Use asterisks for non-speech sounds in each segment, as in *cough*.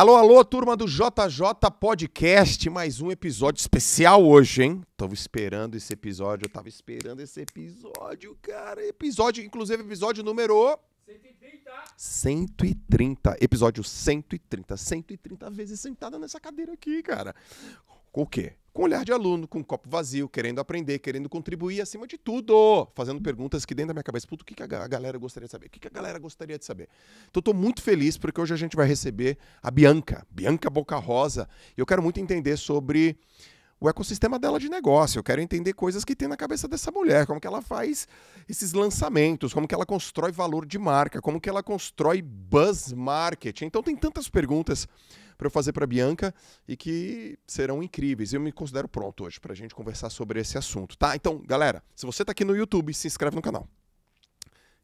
Alô, alô, turma do JJ Podcast, mais um episódio especial hoje, hein? Tava esperando esse episódio, eu tava esperando esse episódio, cara. Episódio, inclusive, episódio número 130. 130, episódio 130. 130 vezes sentada nessa cadeira aqui, cara. Com o quê? Com olhar de aluno, com um copo vazio, querendo aprender, querendo contribuir acima de tudo, fazendo perguntas que dentro da minha cabeça, puto, o que, a galera gostaria de saber? O que a galera gostaria de saber? Então, estou muito feliz porque hoje a gente vai receber a Bianca, Bianca Boca Rosa, e eu quero muito entender sobre o ecossistema dela de negócio. Eu quero entender coisas que tem na cabeça dessa mulher, como que ela faz esses lançamentos, como que ela constrói valor de marca, como que ela constrói buzz marketing. Então tem tantas perguntas para eu fazer para Bianca e que serão incríveis. Eu me considero pronto hoje para a gente conversar sobre esse assunto, tá? Então, galera, se você está aqui no YouTube, se inscreve no canal.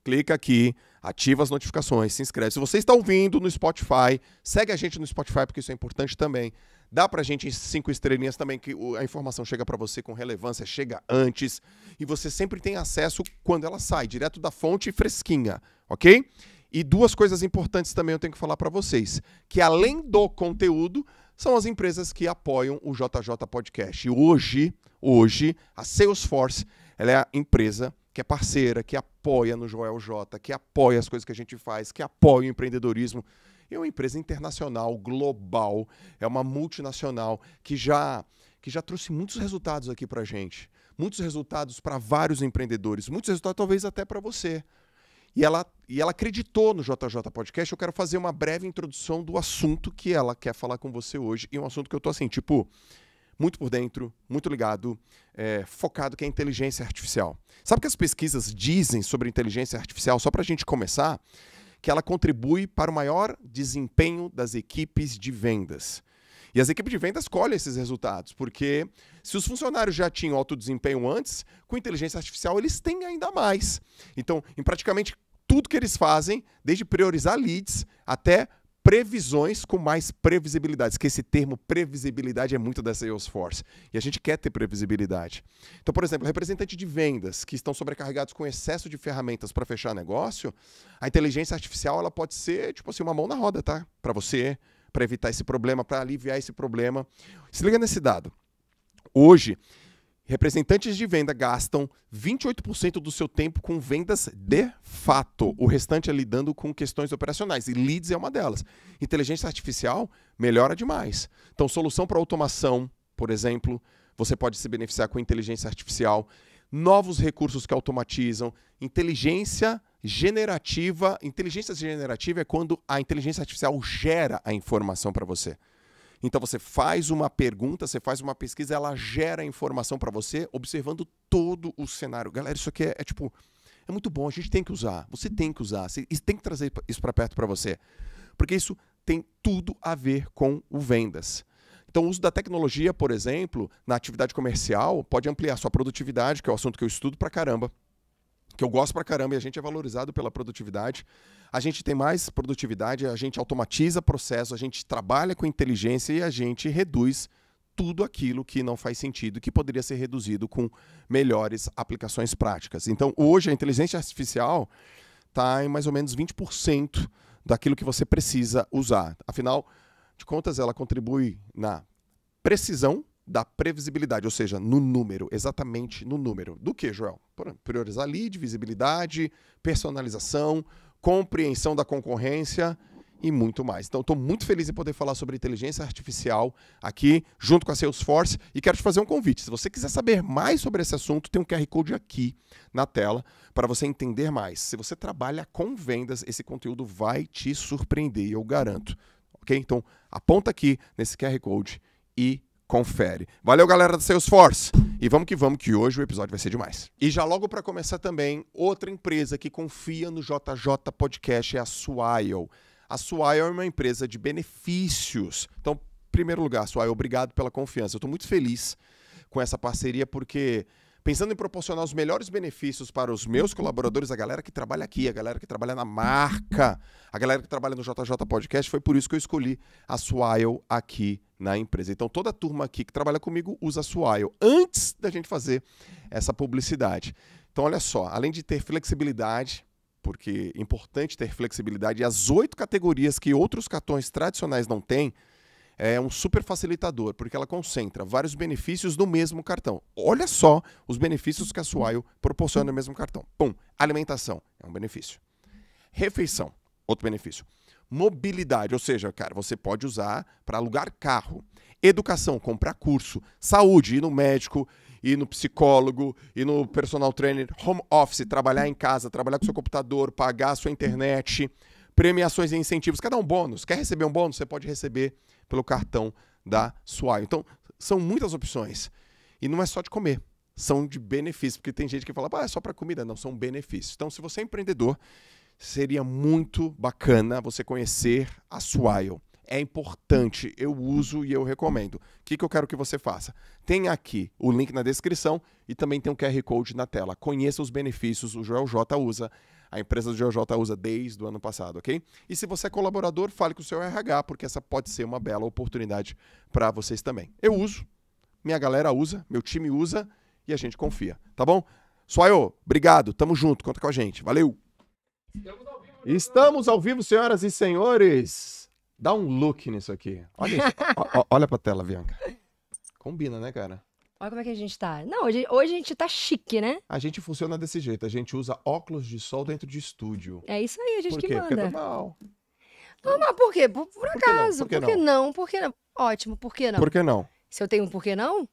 Clica aqui, ativa as notificações, se inscreve. Se você está ouvindo no Spotify, segue a gente no Spotify porque isso é importante também. Dá pra gente cinco estrelinhas também, que a informação chega para você com relevância, chega antes. E você sempre tem acesso quando ela sai, direto da fonte fresquinha, ok? E duas coisas importantes também eu tenho que falar para vocês: que além do conteúdo, são as empresas que apoiam o JJ Podcast. E hoje, hoje, a Salesforce ela é a empresa que é parceira, que apoia no Joel J, que apoia as coisas que a gente faz, que apoia o empreendedorismo é uma empresa internacional, global, é uma multinacional que já, que já trouxe muitos resultados aqui para gente. Muitos resultados para vários empreendedores, muitos resultados talvez até para você. E ela, e ela acreditou no JJ Podcast. Eu quero fazer uma breve introdução do assunto que ela quer falar com você hoje. E um assunto que eu tô assim, tipo, muito por dentro, muito ligado, é, focado, que é inteligência artificial. Sabe o que as pesquisas dizem sobre inteligência artificial? Só para a gente começar, que ela contribui para o maior desempenho das equipes de vendas. E as equipes de vendas colhem esses resultados, porque se os funcionários já tinham alto desempenho antes, com inteligência artificial eles têm ainda mais. Então, em praticamente tudo que eles fazem, desde priorizar leads até previsões com mais previsibilidade, que esse termo previsibilidade é muito da Salesforce. E a gente quer ter previsibilidade. Então, por exemplo, representante de vendas que estão sobrecarregados com excesso de ferramentas para fechar negócio, a inteligência artificial ela pode ser, tipo assim, uma mão na roda, tá? Para você, para evitar esse problema, para aliviar esse problema. Se liga nesse dado. Hoje, Representantes de venda gastam 28% do seu tempo com vendas de fato. O restante é lidando com questões operacionais. E leads é uma delas. Inteligência artificial melhora demais. Então, solução para automação, por exemplo, você pode se beneficiar com inteligência artificial, novos recursos que automatizam, inteligência generativa. Inteligência generativa é quando a inteligência artificial gera a informação para você. Então você faz uma pergunta, você faz uma pesquisa, ela gera informação para você, observando todo o cenário. Galera, isso aqui é, é, tipo é muito bom, a gente tem que usar. Você tem que usar, você tem que trazer isso para perto para você. Porque isso tem tudo a ver com o vendas. Então, o uso da tecnologia, por exemplo, na atividade comercial, pode ampliar sua produtividade, que é o assunto que eu estudo para caramba que eu gosto pra caramba e a gente é valorizado pela produtividade. A gente tem mais produtividade, a gente automatiza processo, a gente trabalha com inteligência e a gente reduz tudo aquilo que não faz sentido, que poderia ser reduzido com melhores aplicações práticas. Então, hoje a inteligência artificial está em mais ou menos 20% daquilo que você precisa usar. Afinal de contas, ela contribui na precisão da previsibilidade, ou seja, no número, exatamente no número. Do que, Joel? Priorizar lead, visibilidade, personalização, compreensão da concorrência e muito mais. Então, estou muito feliz em poder falar sobre inteligência artificial aqui, junto com a Salesforce, e quero te fazer um convite. Se você quiser saber mais sobre esse assunto, tem um QR Code aqui na tela para você entender mais. Se você trabalha com vendas, esse conteúdo vai te surpreender, eu garanto. Ok? Então, aponta aqui nesse QR Code e confere. Valeu, galera da Salesforce. E vamos que vamos, que hoje o episódio vai ser demais. E já logo para começar também, outra empresa que confia no JJ Podcast é a Swile. A Swile é uma empresa de benefícios. Então, em primeiro lugar, Swile, obrigado pela confiança. Eu estou muito feliz com essa parceria porque pensando em proporcionar os melhores benefícios para os meus colaboradores, a galera que trabalha aqui, a galera que trabalha na marca, a galera que trabalha no JJ Podcast, foi por isso que eu escolhi a Swile aqui na empresa. Então toda a turma aqui que trabalha comigo usa a Swile antes da gente fazer essa publicidade. Então olha só, além de ter flexibilidade, porque é importante ter flexibilidade e as oito categorias que outros cartões tradicionais não têm, é um super facilitador, porque ela concentra vários benefícios do mesmo cartão. Olha só os benefícios que a Suaio proporciona no mesmo cartão. Pum, alimentação é um benefício. Refeição, outro benefício. Mobilidade, ou seja, cara, você pode usar para alugar carro. Educação, comprar curso. Saúde, ir no médico, ir no psicólogo, ir no personal trainer. Home office, trabalhar em casa, trabalhar com seu computador, pagar a sua internet. Premiações e incentivos. Cada um bônus. Quer receber um bônus? Você pode receber pelo cartão da Suai. Então, são muitas opções. E não é só de comer, são de benefícios, porque tem gente que fala, ah, é só para comida. Não, são benefícios. Então, se você é empreendedor, seria muito bacana você conhecer a Swile. É importante, eu uso e eu recomendo. O que, que eu quero que você faça? Tem aqui o link na descrição e também tem um QR Code na tela. Conheça os benefícios, o Joel J usa, a empresa do GeoJ usa desde o ano passado, ok? E se você é colaborador, fale com o seu RH, porque essa pode ser uma bela oportunidade para vocês também. Eu uso, minha galera usa, meu time usa e a gente confia, tá bom? Suayo, obrigado, tamo junto, conta com a gente, valeu! Estamos ao vivo, senhoras e senhores! Dá um look nisso aqui. Olha, isso. *laughs* olha pra tela, Bianca. Combina, né, cara? Olha como é que a gente tá. Não, hoje, hoje a gente tá chique, né? A gente funciona desse jeito. A gente usa óculos de sol dentro de estúdio. É isso aí, a gente por quê? que é manda. é normal. Normal, por quê? Por, por acaso. Por que, não? Por, que não? por que não? Ótimo, por que não? Por que não? Se eu tenho um por que não,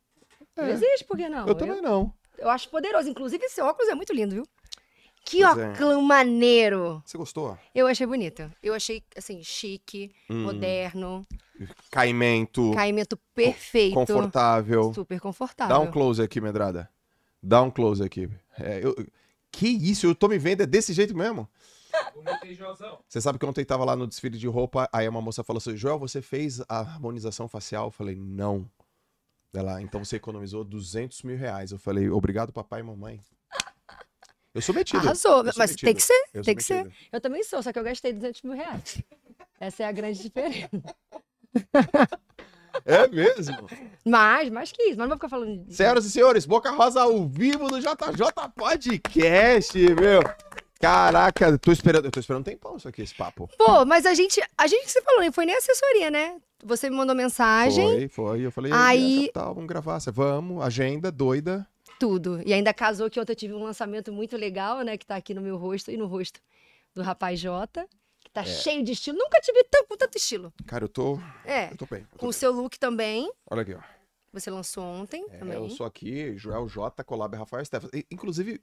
é. não existe por que não. Eu, eu também não. Eu acho poderoso. Inclusive, esse óculos é muito lindo, viu? Que óculos é. maneiro! Você gostou? Eu achei bonito. Eu achei, assim, chique, hum. moderno. Caimento. Caimento perfeito. Confortável. Super confortável. Dá um close aqui, Medrada. Dá um close aqui. É, eu... Que isso? Eu tô me vendo é desse jeito mesmo? Você sabe que ontem tava lá no desfile de roupa, aí uma moça falou assim: Joel, você fez a harmonização facial? Eu falei: Não. Ela, então você economizou 200 mil reais. Eu falei: Obrigado, papai e mamãe. Eu sou metido. Arrasou, sou mas metido. tem que ser, eu tem que metido. ser. Eu também sou, só que eu gastei 200 mil reais. *laughs* Essa é a grande diferença. É mesmo? Mais, mais que isso, mas não vou ficar falando disso. Senhoras e senhores, Boca Rosa ao vivo do JJ Podcast, meu. Caraca, tô esperando, eu tô esperando um tempão isso aqui, esse papo. Pô, mas a gente, a gente que você falou, nem foi nem assessoria, né? Você me mandou mensagem. Foi, foi, eu falei, aí... É capital, vamos gravar, vamos, agenda, doida tudo. E ainda casou que ontem eu tive um lançamento muito legal, né? Que tá aqui no meu rosto e no rosto do rapaz Jota. Que tá é. cheio de estilo. Nunca tive tanto, tanto estilo. Cara, eu tô. É. Eu tô bem. Eu tô Com o seu look também. Olha aqui, ó. Você lançou ontem é, também. Eu sou aqui, Joel J, Colab Rafael Stefan. Inclusive,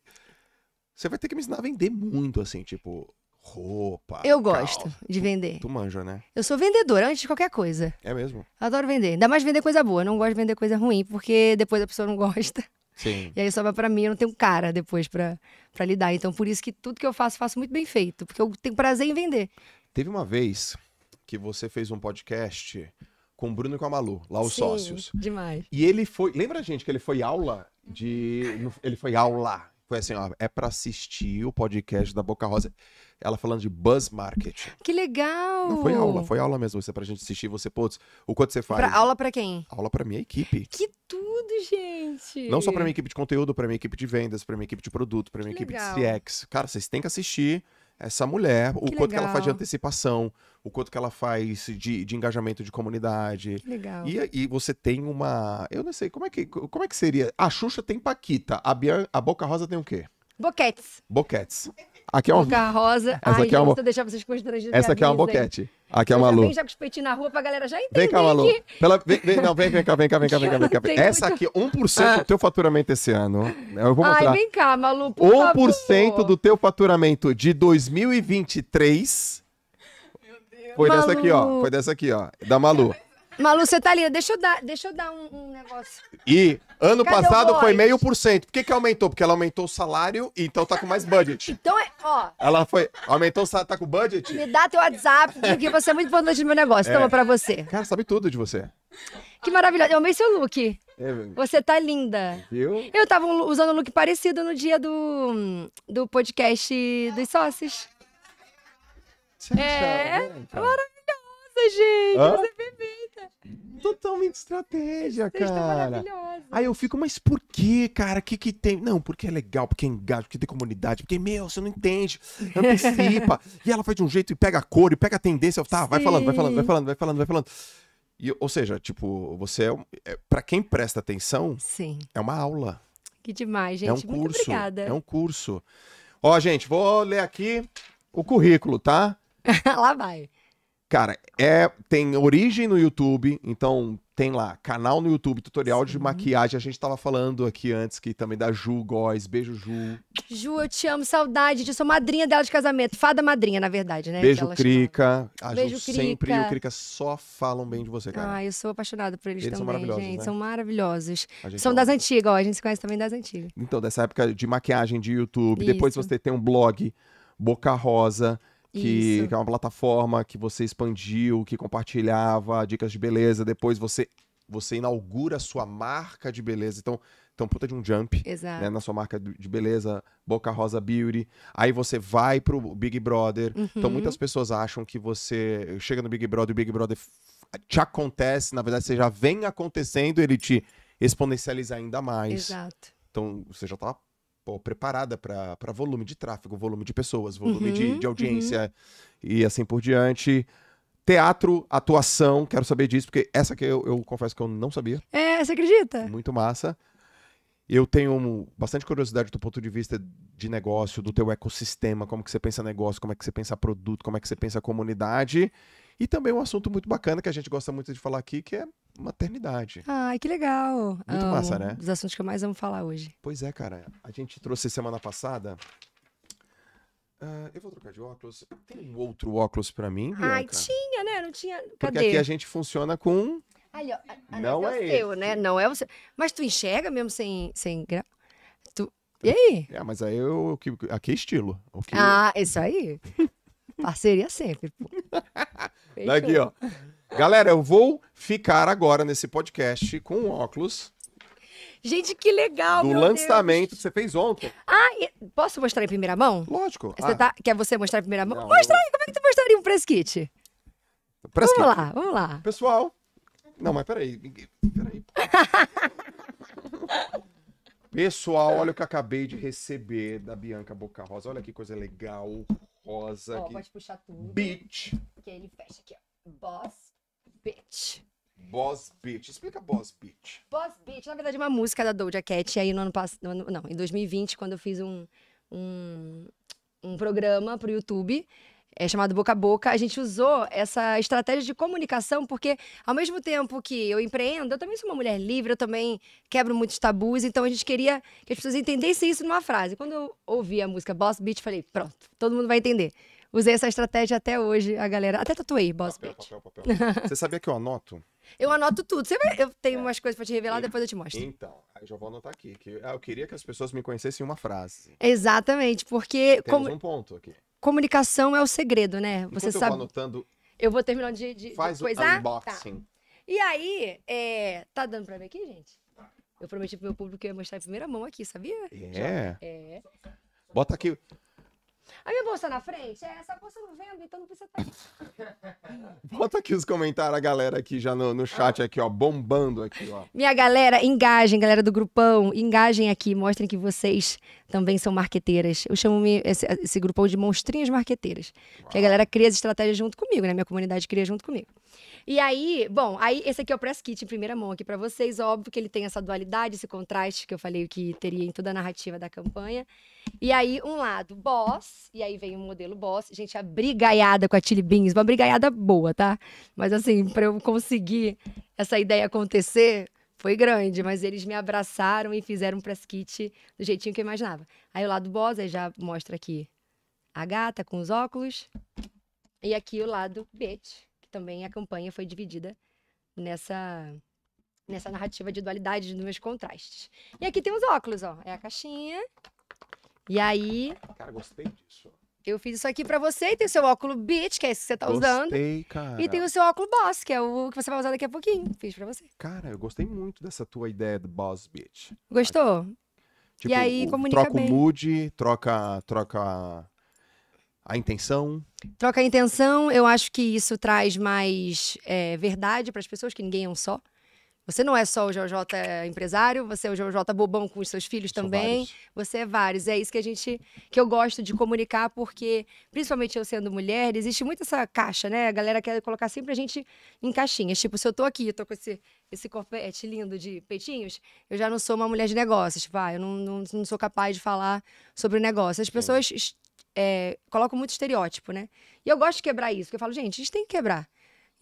você vai ter que me ensinar a vender muito, assim, tipo, roupa. Eu gosto calça. de vender. Tu, tu, manja, né? Eu sou vendedora antes de qualquer coisa. É mesmo? Adoro vender. Ainda mais vender coisa boa. Não gosto de vender coisa ruim, porque depois a pessoa não gosta. Sim. E aí sobra para mim, eu não tenho cara depois para lidar. Então, por isso que tudo que eu faço, faço muito bem feito, porque eu tenho prazer em vender. Teve uma vez que você fez um podcast com o Bruno e com a Malu, lá os Sim, sócios. Demais. E ele foi. Lembra, gente, que ele foi aula de. Ele foi aula foi assim, ó, é para assistir o podcast da Boca Rosa. Ela falando de buzz market Que legal! Não foi aula, foi aula mesmo. Isso é pra gente assistir você, putz, o quanto você faz. Pra aula para quem? Aula para minha equipe. Que tudo, gente! Não só para minha equipe de conteúdo, para minha equipe de vendas, para minha equipe de produto, para minha que equipe legal. de CX. Cara, vocês têm que assistir essa mulher, que o quanto legal. que ela faz de antecipação, o quanto que ela faz de, de engajamento de comunidade. Que legal. E, e você tem uma. Eu não sei, como é que, como é que seria? A Xuxa tem Paquita, a, Bian, a Boca Rosa tem o quê? Boquetes. Boquetes. Aqui é uma. Boca Rosa. Essa Ai, aqui é uma... deixar vocês Essa aqui é uma boquete. Aqui é a Malu. já com na rua pra galera já entender. Vem cá, Malu. Que... Pela... Vem, vem, não, vem, vem cá, vem cá, vem cá, vem cá. Vem cá. *laughs* Essa aqui, 1% ah. do teu faturamento esse ano. Eu vou mostrar. Ai, vem cá, Malu, por 1% favor. do teu faturamento de 2023 foi Malu. dessa aqui, ó. Foi dessa aqui, ó. Da Malu. Malu, você tá linda. Deixa eu dar, deixa eu dar um, um negócio. E ano Cadê passado foi meio por cento. Por que, que aumentou? Porque ela aumentou o salário e então tá com mais budget. Então é, ó. Ela foi. Aumentou o salário, tá com budget? Me dá teu WhatsApp, porque você é muito importante do meu negócio. É. Toma pra você. Cara, sabe tudo de você. Que maravilhoso. Eu amei seu look. É, você tá linda. Viu? Eu tava usando um look parecido no dia do, do podcast dos sócios. É, maravilhoso gente. Hã? Você é perfeita. Totalmente estratégia, Vocês cara. Aí eu fico, mas por que, cara? O que que tem? Não, porque é legal, porque é engaja, porque tem comunidade, porque, meu, você não entende. Antecipa. *laughs* e ela faz de um jeito e pega a cor, e pega a tendência. Eu, tá, vai falando, vai falando, vai falando, vai falando, vai falando. E, ou seja, tipo, você é. é para quem presta atenção, Sim. é uma aula. Que demais, gente. É um Muito curso, obrigada. É um curso. Ó, gente, vou ler aqui o currículo, tá? *laughs* Lá vai. Cara, é, tem origem no YouTube, então tem lá canal no YouTube, tutorial Sim. de maquiagem. A gente tava falando aqui antes que também da Ju Góes. Beijo, Ju. Ju, eu te amo, saudade Eu sou Madrinha dela de casamento. Fada madrinha, na verdade, né? Beijo, Crica. A Beijo, Ju Crica. sempre e o Crica só falam bem de você, cara. Ah, eu sou apaixonada por eles, eles também, são gente. Né? São maravilhosos. São é das antigas, ó. A gente se conhece também das antigas. Então, dessa época de maquiagem de YouTube. Isso. Depois você tem um blog, Boca Rosa. Que, que, é uma plataforma que você expandiu, que compartilhava dicas de beleza, depois você você inaugura a sua marca de beleza. Então, então puta de um jump né, na sua marca de beleza, Boca Rosa Beauty. Aí você vai pro Big Brother. Uhum. Então muitas uhum. pessoas acham que você chega no Big Brother, o Big Brother te acontece, na verdade você já vem acontecendo, ele te exponencializa ainda mais. Exato. Então você já tá pô, preparada para volume de tráfego, volume de pessoas, volume uhum, de, de, audiência uhum. e assim por diante. Teatro, atuação, quero saber disso, porque essa que eu, eu confesso que eu não sabia. É, você acredita? Muito massa. Eu tenho bastante curiosidade do ponto de vista de negócio, do teu ecossistema, como que você pensa negócio, como é que você pensa produto, como é que você pensa comunidade. E também um assunto muito bacana que a gente gosta muito de falar aqui, que é maternidade. Ai, que legal. Muito amo. massa, né? Dos assuntos que eu mais amo falar hoje. Pois é, cara. A gente trouxe semana passada. Uh, eu vou trocar de óculos. Tem um outro óculos para mim? Ai, tinha, né? Não tinha. Cadê? Porque aqui a gente funciona com. Ali, ó, não é, é, né? é o seu, né? Não é você. Mas tu enxerga mesmo sem, sem grau? Tu... E aí? É, mas aí eu. Aqui é estilo. que. Ah, isso aí. *laughs* Parceria sempre, Daqui, ó. Galera, eu vou ficar agora nesse podcast com óculos. Gente, que legal, Do lançamento que você fez ontem. Ah, e- posso mostrar em primeira mão? Lógico. Você Ah, tá- Quer você mostrar em primeira mão? Não, Mostra aí, como é que tu mostraria um press kit? Vamos lá, vamos lá. Pessoal. Não, mas peraí. Peraí. *laughs* Pessoal, olha o que eu acabei de receber da Bianca Boca Rosa. Olha que coisa legal. Rosa. Ó, que... pode puxar tudo, Beach. que ele fecha aqui, ó. Boss. Bitch. Boss bitch. Explica Boss bitch. Boss bitch, na verdade, é uma música da Doja Cat. aí no ano passado. Não, em 2020, quando eu fiz um, um, um programa pro YouTube. É chamado Boca a Boca. A gente usou essa estratégia de comunicação porque, ao mesmo tempo que eu empreendo, eu também sou uma mulher livre, eu também quebro muitos tabus. Então, a gente queria que as pessoas entendessem isso numa frase. Quando eu ouvi a música Boss Beat, falei: pronto, todo mundo vai entender. Usei essa estratégia até hoje, a galera. Até tatuei, boss papel, papel, papel, Você sabia que eu anoto? *laughs* Eu anoto tudo. Você vai... Eu tenho é. umas coisas para te revelar, e... depois eu te mostro. Então, eu já vou anotar aqui. Que eu queria que as pessoas me conhecessem uma frase. Exatamente, porque. Temos com... um ponto aqui. Comunicação é o segredo, né? Você sabe. Eu vou anotando. Eu vou terminando de, de, Faz de O ah, tá. unboxing. Tá. E aí, é... tá dando para ver aqui, gente? Eu prometi pro meu público que eu ia mostrar em primeira mão aqui, sabia? É. Já... É. Bota aqui. A minha bolsa na frente? É, essa bolsa eu não vendo, então não precisa estar tá aqui. *laughs* Bota aqui os comentários, a galera aqui já no, no chat ah. aqui, ó, bombando aqui, ó. Minha galera, engajem, galera do grupão, engajem aqui, mostrem que vocês também são marqueteiras. Eu chamo esse, esse grupão de monstrinhos marqueteiras, que a galera cria as estratégias junto comigo, né? Minha comunidade cria junto comigo. E aí, bom, aí esse aqui é o press kit em primeira mão aqui para vocês. Óbvio que ele tem essa dualidade, esse contraste que eu falei que teria em toda a narrativa da campanha. E aí, um lado, boss, e aí vem o modelo boss. Gente, a brigaiada com a Tilly Beans, uma brigaiada boa, tá? Mas assim, para eu conseguir essa ideia acontecer, foi grande, mas eles me abraçaram e fizeram um press kit do jeitinho que eu imaginava. Aí o lado boss, aí já mostra aqui a gata com os óculos. E aqui o lado bitch, que também a campanha foi dividida nessa nessa narrativa de dualidade, de meus contrastes. E aqui tem os óculos, ó. É a caixinha. E aí... Cara, gostei disso. Eu fiz isso aqui para você e tem o seu óculo beat que é esse que você tá gostei, usando. Gostei, cara. E tem o seu óculo Boss, que é o que você vai usar daqui a pouquinho. Fiz para você. Cara, eu gostei muito dessa tua ideia do Boss beat Gostou? Tipo, e aí, o, comunica troca bem. o mood, troca, troca a intenção? Troca a intenção, eu acho que isso traz mais é, verdade para as pessoas, que ninguém é um só. Você não é só o JJ empresário, você é o JJ bobão com os seus filhos também. Você é vários. É isso que a gente que eu gosto de comunicar porque, principalmente eu sendo mulher, existe muito essa caixa, né? A galera quer colocar sempre a gente em caixinhas. Tipo, se eu tô aqui, eu tô com esse esse corpete lindo de peitinhos, eu já não sou uma mulher de negócios. Tipo, ah, eu não, não, não sou capaz de falar sobre o negócio. As pessoas é, muito estereótipo, né? E eu gosto de quebrar isso, porque eu falo, gente, a gente tem que quebrar.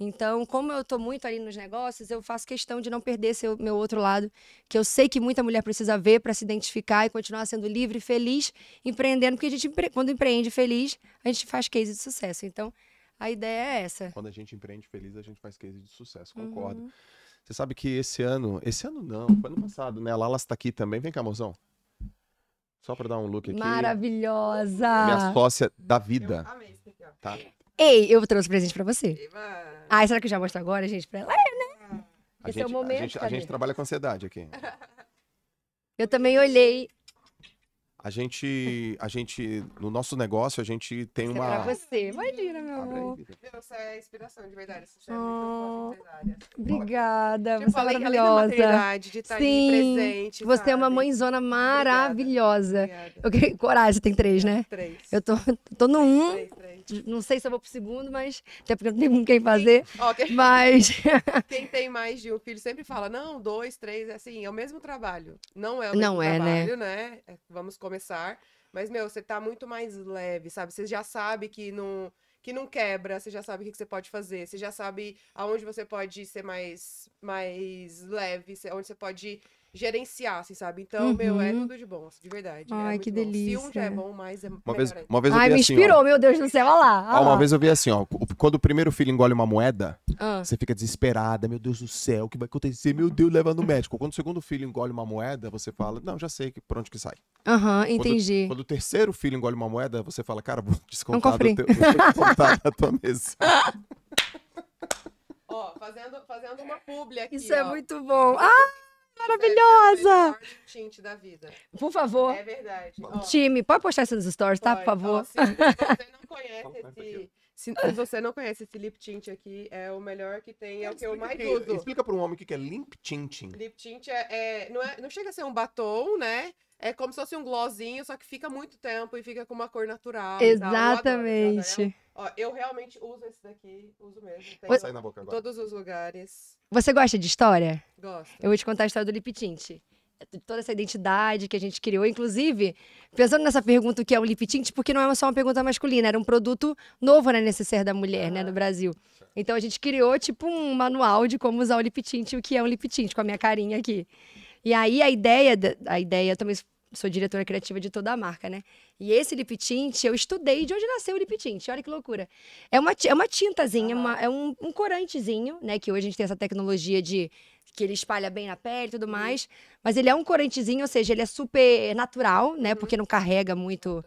Então, como eu estou muito ali nos negócios, eu faço questão de não perder seu, meu outro lado, que eu sei que muita mulher precisa ver para se identificar e continuar sendo livre e feliz, empreendendo, porque a gente, quando empreende feliz, a gente faz case de sucesso. Então, a ideia é essa. Quando a gente empreende feliz, a gente faz case de sucesso, concordo. Uhum. Você sabe que esse ano, esse ano não, foi ano passado, né? A Lala está aqui também. Vem cá, mozão. Só para dar um look aqui. Maravilhosa! Minha sócia da vida. Eu amei aqui, ó. Tá? Ei, eu trouxe presente para você. Ai, ah, será que eu já mostro agora, gente? Pra ela, é, né? Ah. Esse gente, é o momento. A gente, a tá, gente trabalha com ansiedade aqui. Eu também olhei a gente, a gente, no nosso negócio, a gente tem é uma. É pra você, imagina, meu amor. Meu, isso é inspiração, de verdade. Isso é oh, obrigada, tipo, você é maravilhosa. de estar tá Sim, presente. Você sabe? é uma mãezona maravilhosa. Obrigada, obrigada. Eu, coragem, tem três, né? Três. Eu tô, tô no um. Três, três, Não sei se eu vou pro segundo, mas. Até porque não tenho com quem fazer. Okay. Mas. *laughs* Quem tem mais de um filho sempre fala: não, dois, três, é assim, é o mesmo trabalho. Não é o mesmo não trabalho, é, né? né? É, vamos começar começar. Mas, meu, você tá muito mais leve, sabe? Você já sabe que não, que não quebra, você já sabe o que, você pode fazer, você já sabe aonde você pode ser mais, mais leve, onde você pode gerenciar, assim, sabe? Então, uhum. meu, é uhum. tudo de bom, assim, de verdade. É Ai, é que delícia. Se um já é bom, mais é uma vez, uma vez eu Ai, vi me assim, inspirou, ó, meu Deus do céu, olha lá. Olha ah, ó, uma lá. vez eu vi assim, ó, quando o primeiro filho engole uma moeda, ah. você fica desesperada, meu Deus do céu, o que vai acontecer? Meu Deus, leva no médico. Quando o segundo filho engole uma moeda, você fala, não, já sei que, por onde que sai. Aham, uhum, entendi. Quando, quando, o terceiro filho engole uma moeda, você fala, cara, vou *laughs* descontar, um do teu, descontar da tua mesa. *laughs* Ó, fazendo, fazendo uma publi aqui, Isso é ó. é muito bom. Ah! maravilhosa! É, é tinte da vida. Por favor. É verdade. Ó, Time, pode postar isso nos stories, tá? Por favor. Ó, se você não conhece esse. Se você não conhece esse lip tint aqui, é o melhor que tem, é o que eu mais que, é uso. Explica para um homem o que é lip tinting. Lip tint é, é, não é, não chega a ser um batom, né? É como se fosse um glossinho, só que fica muito tempo e fica com uma cor natural. Exatamente. Ó, eu realmente uso esse daqui, uso mesmo. Tem sair na boca agora. todos os lugares. Você gosta de história? Gosto. Eu vou te contar a história do lip tint. É toda essa identidade que a gente criou. Inclusive, pensando nessa pergunta o que é um lip tint, porque não é só uma pergunta masculina, era um produto novo né, necessário da mulher, né, no ah. Brasil. Então a gente criou, tipo, um manual de como usar o lip tint, o que é um lip tint com a minha carinha aqui. E aí a ideia, a ideia também sou diretora criativa de toda a marca, né? E esse lip tint eu estudei de onde nasceu o lip tint. Olha que loucura. É uma, é uma tintazinha, uma, é um, um, corantezinho, né? Que hoje a gente tem essa tecnologia de que ele espalha bem na pele e tudo mais. Uhum. Mas ele é um corantezinho, ou seja, ele é super natural, né? Uhum. Porque não carrega muito.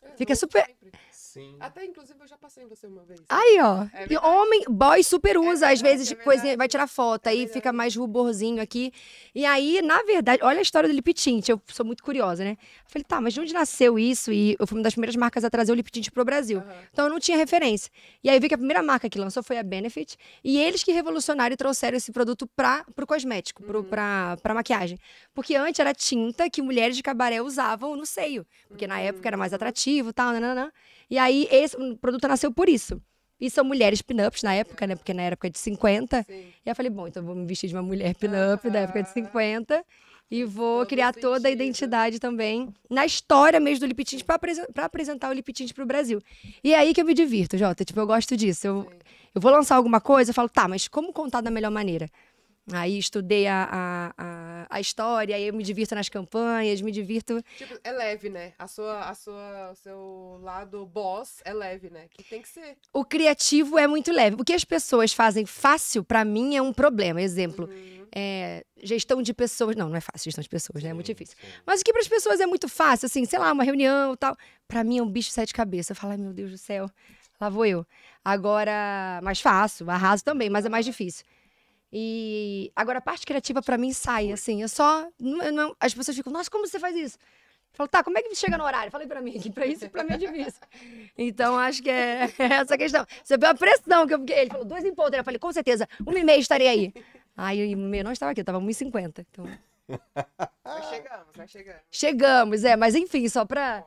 É, fica super. Sempre. Sim. Até, inclusive, eu já passei em você uma vez. Aí, ó. É e homem, boy super é usa, é às vezes, é tipo, coisinha, vai tirar foto, é aí verdade. fica mais ruborzinho aqui. E aí, na verdade, olha a história do lip tint, eu sou muito curiosa, né? falei, tá, mas de onde nasceu isso? E eu fui uma das primeiras marcas a trazer o lip tint pro Brasil. Uhum. Então, eu não tinha referência. E aí, eu vi que a primeira marca que lançou foi a Benefit, e eles que revolucionaram e trouxeram esse produto pra, pro cosmético, pro, uhum. pra, pra maquiagem. Porque antes era tinta que mulheres de cabaré usavam no seio, porque uhum. na época era mais atrativo e tal, nananã. E aí, esse o produto nasceu por isso. E são mulheres pin-ups na época, né? Porque na época de 50. Sim. E eu falei, bom, então vou me vestir de uma mulher pin-up da época de 50. Ah. E vou Todo criar sentido. toda a identidade também na história mesmo do Lip Tint pra, pra apresentar o Lip Tint pro Brasil. E é aí que eu me divirto, Jota. Tipo, eu gosto disso. Eu, eu vou lançar alguma coisa, eu falo, tá, mas como contar da melhor maneira? Aí estudei a, a, a, história, aí eu me divirto nas campanhas, me divirto. Tipo, é leve, né? A sua, a sua, o seu lado boss é leve, né? Que tem que ser. O criativo é muito leve. O que as pessoas fazem fácil, para mim, é um problema. Exemplo, uhum. é, gestão de pessoas. Não, não é fácil gestão de pessoas, né? É muito difícil. Mas o que para as pessoas é muito fácil, assim, sei lá, uma reunião tal. Para mim é um bicho de sete cabeças. Eu falo, ai meu Deus do céu, lá vou eu. Agora, mais fácil, arraso também, mas é mais difícil. E agora a parte criativa para mim sai, assim, eu só. Não, eu não, as pessoas ficam, nossa, como você faz isso? falo, tá, como é que chega no horário? Falei para mim, que *laughs* para isso para mim é difícil. Então acho que é, *laughs* essa questão. Você vê a pressão que eu fiquei. Ele falou, dois em ponto. Eu falei, com certeza, uma e meia estarei aí. Aí uma e meia não estava aqui, tava 1 h Então... Mas chegamos, mas chegamos. Chegamos, é, mas enfim, só para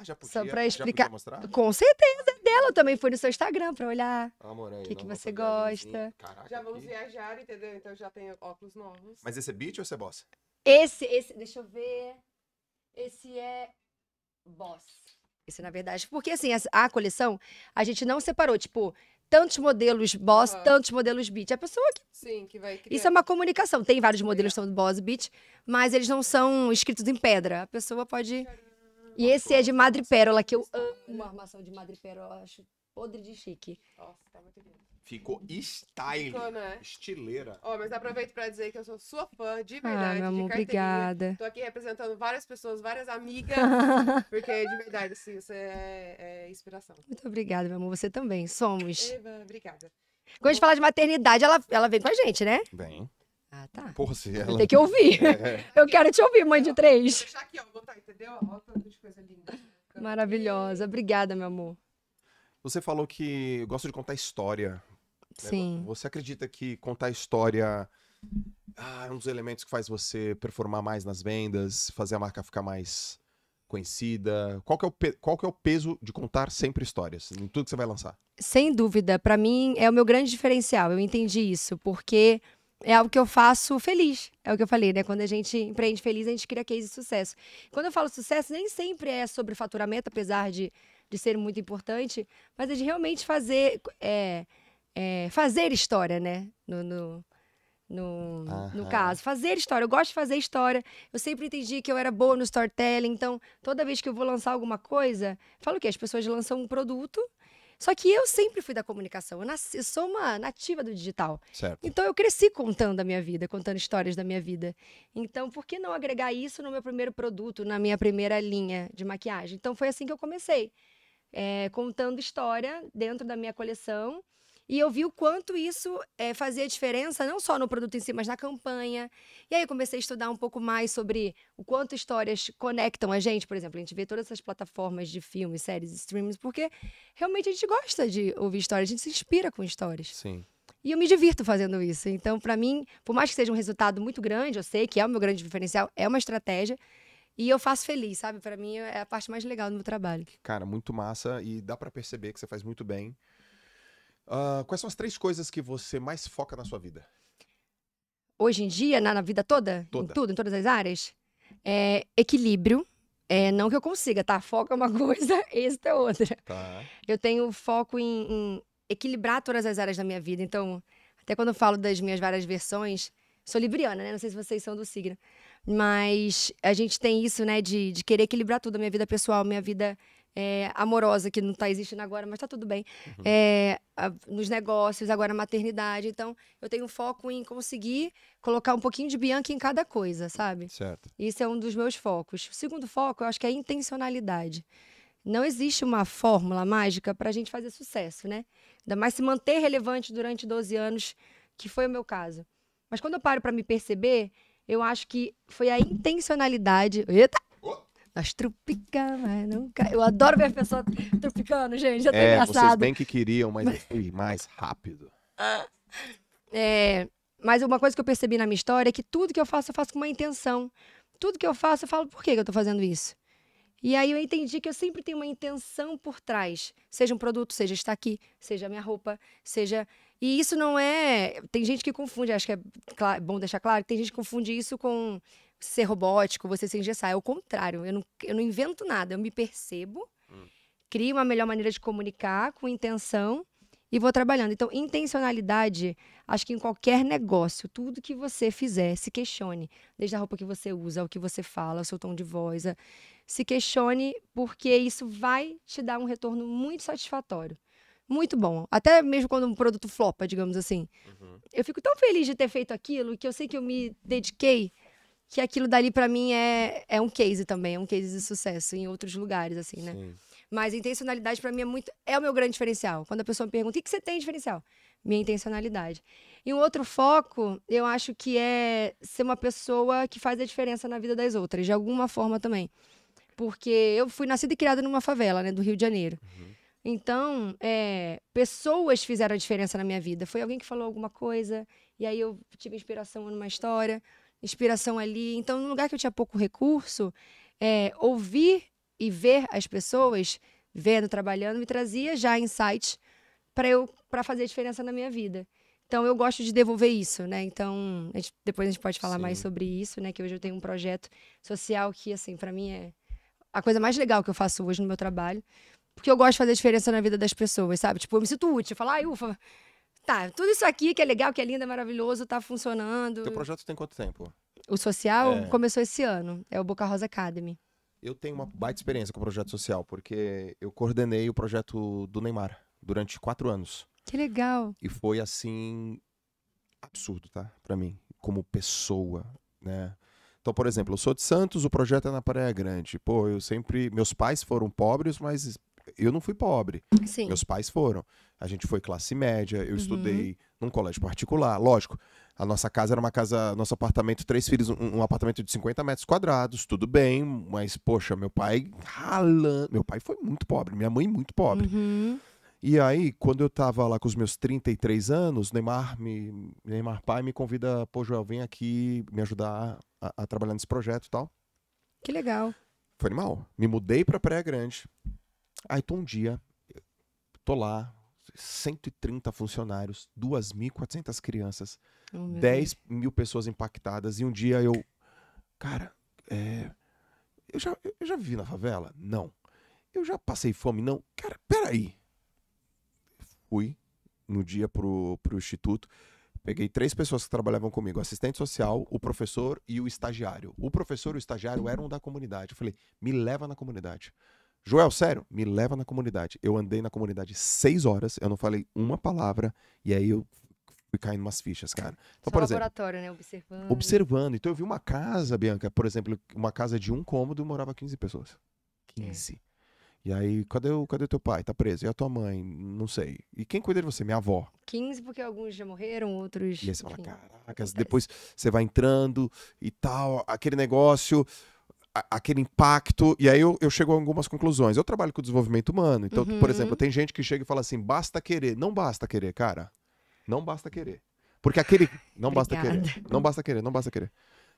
ah, já podia, Só pra explicar. Com certeza dela também foi no seu Instagram pra olhar. Amor, ah, aí, o que, que você gosta. Caraca, já vamos que... viajar, entendeu? Então já tem óculos novos. Mas esse é beat ou esse é boss? Esse, esse, deixa eu ver. Esse é boss. Esse, na verdade, porque assim, a, a coleção, a gente não separou, tipo, tantos modelos boss, uhum. tantos modelos beat. A pessoa que. Sim, que vai criar. Isso é uma comunicação. Tem vários modelos é. que são boss beat, mas eles não são escritos em pedra. A pessoa pode. E esse é de madrepérola, que eu é amo uma armação de madrepérola, Pérola, acho podre de chique. Nossa, tá muito lindo. Ficou style. Ficou, né? Estileira. Ó, oh, mas aproveito pra dizer que eu sou sua fã, de verdade. Ah, meu amor, obrigada. Tô aqui representando várias pessoas, várias amigas. *laughs* porque, de verdade, assim, você é, é, inspiração. Muito obrigada, meu amor. Você também. Somos. Eva, obrigada. Quando a gente fala de maternidade, ela, ela vem com a gente, né? Vem. Ah, tá. Porra, se ela... Tem que ouvir. *laughs* É. Eu quero te ouvir, mãe de três. Vou deixar aqui, ó. Vou botar, entendeu? Ó, de coisa linda. *laughs* Maravilhosa. Obrigada, meu amor. Você falou que gosta de contar história. Né? Sim. Né? Você acredita que contar história ah, é um dos elementos que faz você performar mais nas vendas, fazer a marca ficar mais conhecida? Qual que é o, pe... qual que é o peso de contar sempre histórias em tudo que você vai lançar? Sem dúvida. Para mim, é o meu grande diferencial. Eu entendi isso, porque é algo que eu faço feliz. É o que eu falei, né? Quando a gente empreende feliz, a gente cria case de sucesso. Quando eu falo sucesso, nem sempre é sobre faturamento, apesar de, de ser muito importante, mas é de realmente fazer, é, é, fazer história, né? No, no, no, no, caso, fazer história. Eu gosto de fazer história. Eu sempre entendi que eu era boa no storytelling, então toda vez que eu vou lançar alguma coisa, falo o quê? As pessoas lançam um produto só que eu sempre fui da comunicação. Eu, nasci, eu sou uma nativa do digital. Certo. Então eu cresci contando a minha vida, contando histórias da minha vida. Então por que não agregar isso no meu primeiro produto, na minha primeira linha de maquiagem? Então foi assim que eu comecei. É, contando história dentro da minha coleção e eu vi o quanto isso é, fazia diferença, não só no produto em si, mas na campanha. E aí eu comecei a estudar um pouco mais sobre o quanto histórias conectam a gente. Por exemplo, a gente vê todas essas plataformas de filmes, séries, streams, porque realmente a gente gosta de ouvir histórias, a gente se inspira com histórias. Sim. E eu me divirto fazendo isso. Então, para mim, por mais que seja um resultado muito grande, eu sei que é o meu grande diferencial, é uma estratégia. E eu faço feliz, sabe? Para mim é a parte mais legal do meu trabalho. Cara, muito massa e dá para perceber que você faz muito bem. Uh, quais são as três coisas que você mais foca na sua vida? Hoje em dia, na, na vida toda? toda? Em tudo, em todas as áreas? É, equilíbrio. É, não que eu consiga, tá? Foco é uma *laughs* coisa, êxito é outra. Tá. Eu tenho foco em, em, equilibrar todas as áreas da minha vida. Então, até quando eu falo das minhas várias versões, sou libriana, né? Não sei se vocês são do signo. Mas a gente tem isso, né? De, de querer equilibrar tudo. A minha vida pessoal, minha vida é, amorosa, que não está existindo agora, mas está tudo bem, uhum. é, a, nos negócios, agora a maternidade. Então, eu tenho foco em conseguir colocar um pouquinho de Bianca em cada coisa, sabe? Certo. Isso é um dos meus focos. O segundo foco, eu acho que é a intencionalidade. Não existe uma fórmula mágica para a gente fazer sucesso, né? Ainda mais se manter relevante durante 12 anos, que foi o meu caso. Mas quando eu paro para me perceber, eu acho que foi a intencionalidade. Eita! Nós trupicamos, mas nunca. Eu adoro ver a pessoa trupicando, gente. Já tá é, engraçado. Vocês bem que queriam, mas eu fui mais rápido. É, mas uma coisa que eu percebi na minha história é que tudo que eu faço, eu faço com uma intenção. Tudo que eu faço, eu falo, por que, que eu tô fazendo isso? E aí eu entendi que eu sempre tenho uma intenção por trás. Seja um produto, seja estar aqui, seja minha roupa, seja. E isso não é. Tem gente que confunde, acho que é bom deixar claro, tem gente que confunde isso com ser robótico, você se engessar. É o contrário. Eu não, eu não invento nada. Eu me percebo, hum. crio uma melhor maneira de comunicar com intenção e vou trabalhando. Então, intencionalidade, acho que em qualquer negócio, tudo que você fizer, se questione. Desde a roupa que você usa, o que você fala, o seu tom de voz. A... Se questione, porque isso vai te dar um retorno muito satisfatório. Muito bom. Até mesmo quando um produto flopa, digamos assim. Uhum. Eu fico tão feliz de ter feito aquilo que eu sei que eu me dediquei que aquilo dali para mim é, é um case também, é um case de sucesso em outros lugares, assim, né? Sim. Mas intencionalidade para mim é muito. É o meu grande diferencial. Quando a pessoa me pergunta, o que você tem de diferencial? Minha intencionalidade. E um outro foco, eu acho que é ser uma pessoa que faz a diferença na vida das outras, de alguma forma também. Porque eu fui nascida e criada numa favela, né, do Rio de Janeiro. Uhum. Então, é, pessoas fizeram a diferença na minha vida. Foi alguém que falou alguma coisa, e aí eu tive inspiração numa história inspiração ali. Então, no lugar que eu tinha pouco recurso, é, ouvir e ver as pessoas vendo, trabalhando, me trazia já insights para eu para fazer diferença na minha vida. Então eu gosto de devolver isso, né? Então a gente, depois a gente pode falar Sim. mais sobre isso, né? Que hoje eu tenho um projeto social que assim para mim é a coisa mais legal que eu faço hoje no meu trabalho, porque eu gosto de fazer diferença na vida das pessoas, sabe? Tipo eu me sinto útil, falar, ai ufa, tá, tudo isso aqui que é legal, que é lindo, é maravilhoso, tá funcionando. Teu projeto tem quanto tempo? O social é... começou esse ano, é o Boca Rosa Academy. Eu tenho uma baita experiência com o projeto social, porque eu coordenei o projeto do Neymar durante quatro anos. Que legal. E foi assim absurdo, tá? Para mim, como pessoa, né? Então, por exemplo, eu sou de Santos, o projeto é na Praia Grande. Pô, eu sempre, meus pais foram pobres, mas eu não fui pobre. Sim. Meus pais foram. A gente foi classe média, eu uhum. estudei num colégio particular. Lógico, a nossa casa era uma casa, nosso apartamento, três filhos, um, um apartamento de 50 metros quadrados, tudo bem, mas, poxa, meu pai ralando. Meu pai foi muito pobre, minha mãe muito pobre. Uhum. E aí, quando eu tava lá com os meus 33 anos, Neymar, me, Neymar pai me convida, pô, Joel, vem aqui me ajudar a, a trabalhar nesse projeto e tal. Que legal. Foi animal. Me mudei para Praia Grande. Aí tô um dia, tô lá, 130 funcionários, 2.400 crianças, oh, 10 mil pessoas impactadas. E um dia eu, cara, é, eu, já, eu já vivi na favela? Não. Eu já passei fome? Não. Cara, peraí. Fui no dia pro, pro instituto. Peguei três pessoas que trabalhavam comigo: assistente social, o professor e o estagiário. O professor e o estagiário eram da comunidade. Eu falei, me leva na comunidade. Joel, sério, me leva na comunidade. Eu andei na comunidade seis horas, eu não falei uma palavra, e aí eu fui caindo umas fichas, cara. Então, Só por exemplo, laboratório, né? Observando. Observando. Então eu vi uma casa, Bianca, por exemplo, uma casa de um cômodo morava 15 pessoas. 15. É. E aí, cadê o, cadê teu pai? Tá preso. E a tua mãe? Não sei. E quem cuida de você? Minha avó. 15, porque alguns já morreram, outros. E aí você fala, caracas, depois você vai entrando e tal, aquele negócio aquele impacto. E aí eu, eu chego a algumas conclusões. Eu trabalho com desenvolvimento humano. Então, uhum. por exemplo, tem gente que chega e fala assim: basta querer. Não basta querer, cara. Não basta querer. Porque aquele. Não Obrigada. basta querer. Não basta querer, não basta querer.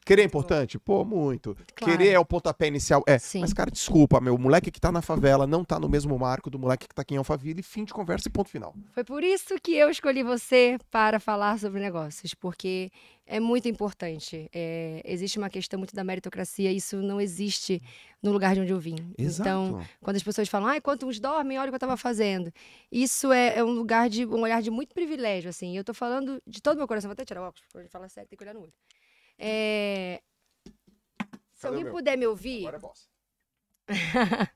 Querer é importante? Pô, muito. Claro. Querer é o pontapé inicial? É. Sim. Mas, cara, desculpa, meu, o moleque que tá na favela não tá no mesmo marco do moleque que tá aqui em Alphaville, fim de conversa e ponto final. Foi por isso que eu escolhi você para falar sobre negócios, porque é muito importante. É, existe uma questão muito da meritocracia, isso não existe no lugar de onde eu vim. Então, Exato. Então, quando as pessoas falam, ai, quanto uns dormem, olha o que eu estava fazendo. Isso é, é, um lugar de um olhar de muito privilégio, assim. Eu estou falando de todo o meu coração, vou até tirar o óculos, porque falar sério, tem que olhar no olho. É... Se alguém puder me ouvir. Agora é bossa. *laughs*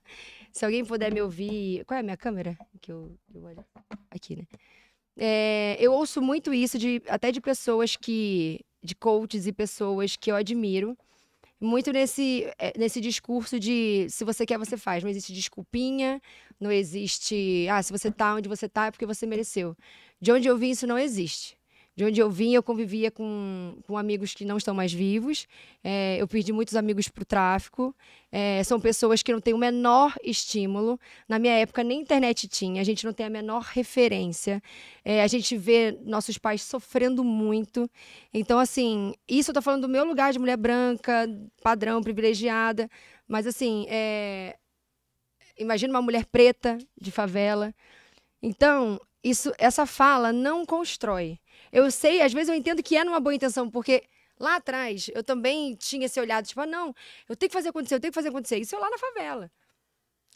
Se alguém puder me ouvir. Qual é a minha câmera? Que eu, eu olho. Aqui, né? É, eu ouço muito isso de até de pessoas que. de coaches e pessoas que eu admiro. Muito nesse, é, nesse discurso de se você quer, você faz. Não existe desculpinha, não existe. Ah, se você tá onde você tá é porque você mereceu. De onde eu vim, isso não existe de onde eu vinha, eu convivia com, com amigos que não estão mais vivos. É, eu perdi muitos amigos para o tráfico. É, são pessoas que não têm o menor estímulo. Na minha época, nem internet tinha. A gente não tem a menor referência. É, a gente vê nossos pais sofrendo muito. Então, assim, isso eu tô falando do meu lugar de mulher branca, padrão, privilegiada. Mas, assim, é, imagina uma mulher preta de favela. Então, isso, essa fala não constrói eu sei, às vezes eu entendo que é numa boa intenção, porque lá atrás eu também tinha esse olhado, tipo, ah, não, eu tenho que fazer acontecer, eu tenho que fazer acontecer. Isso eu é lá na favela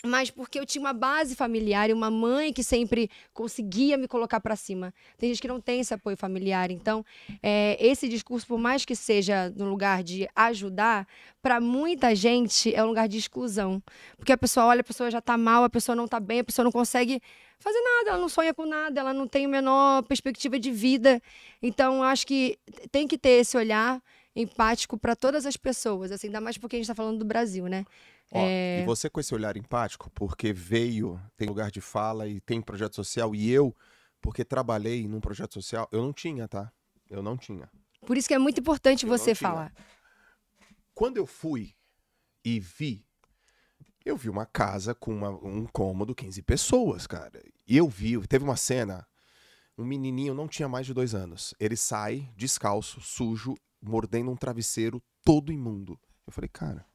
mas porque eu tinha uma base familiar e uma mãe que sempre conseguia me colocar para cima. Tem gente que não tem esse apoio familiar. Então, é, esse discurso, por mais que seja no lugar de ajudar, para muita gente é um lugar de exclusão. Porque a pessoa olha, a pessoa já está mal, a pessoa não está bem, a pessoa não consegue fazer nada, ela não sonha com nada, ela não tem a menor perspectiva de vida. Então, acho que tem que ter esse olhar empático para todas as pessoas, assim, ainda mais porque a gente está falando do Brasil, né? Ó, é... E você com esse olhar empático, porque veio, tem lugar de fala e tem projeto social, e eu, porque trabalhei num projeto social, eu não tinha, tá? Eu não tinha. Por isso que é muito importante eu você falar. Quando eu fui e vi eu vi uma casa com uma, um cômodo, 15 pessoas, cara. E eu vi, teve uma cena, um menininho não tinha mais de dois anos. Ele sai descalço, sujo, mordendo um travesseiro todo imundo. Eu falei, cara.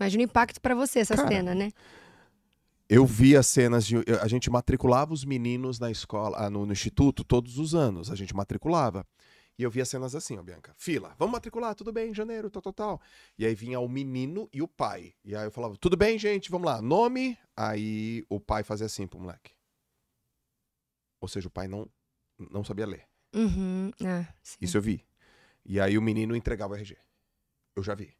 Imagina o impacto para você essa cara, cena, né? Eu vi as cenas de. A gente matriculava os meninos na escola, ah, no, no instituto, todos os anos. A gente matriculava. E eu via cenas assim, ó, Bianca. Fila, vamos matricular, tudo bem, janeiro, tal, tal, tal. E aí vinha o menino e o pai. E aí eu falava, tudo bem, gente, vamos lá, nome. Aí o pai fazia assim pro moleque. Ou seja, o pai não, não sabia ler. Uhum. Ah, Isso eu vi. E aí o menino entregava o RG. Eu já vi.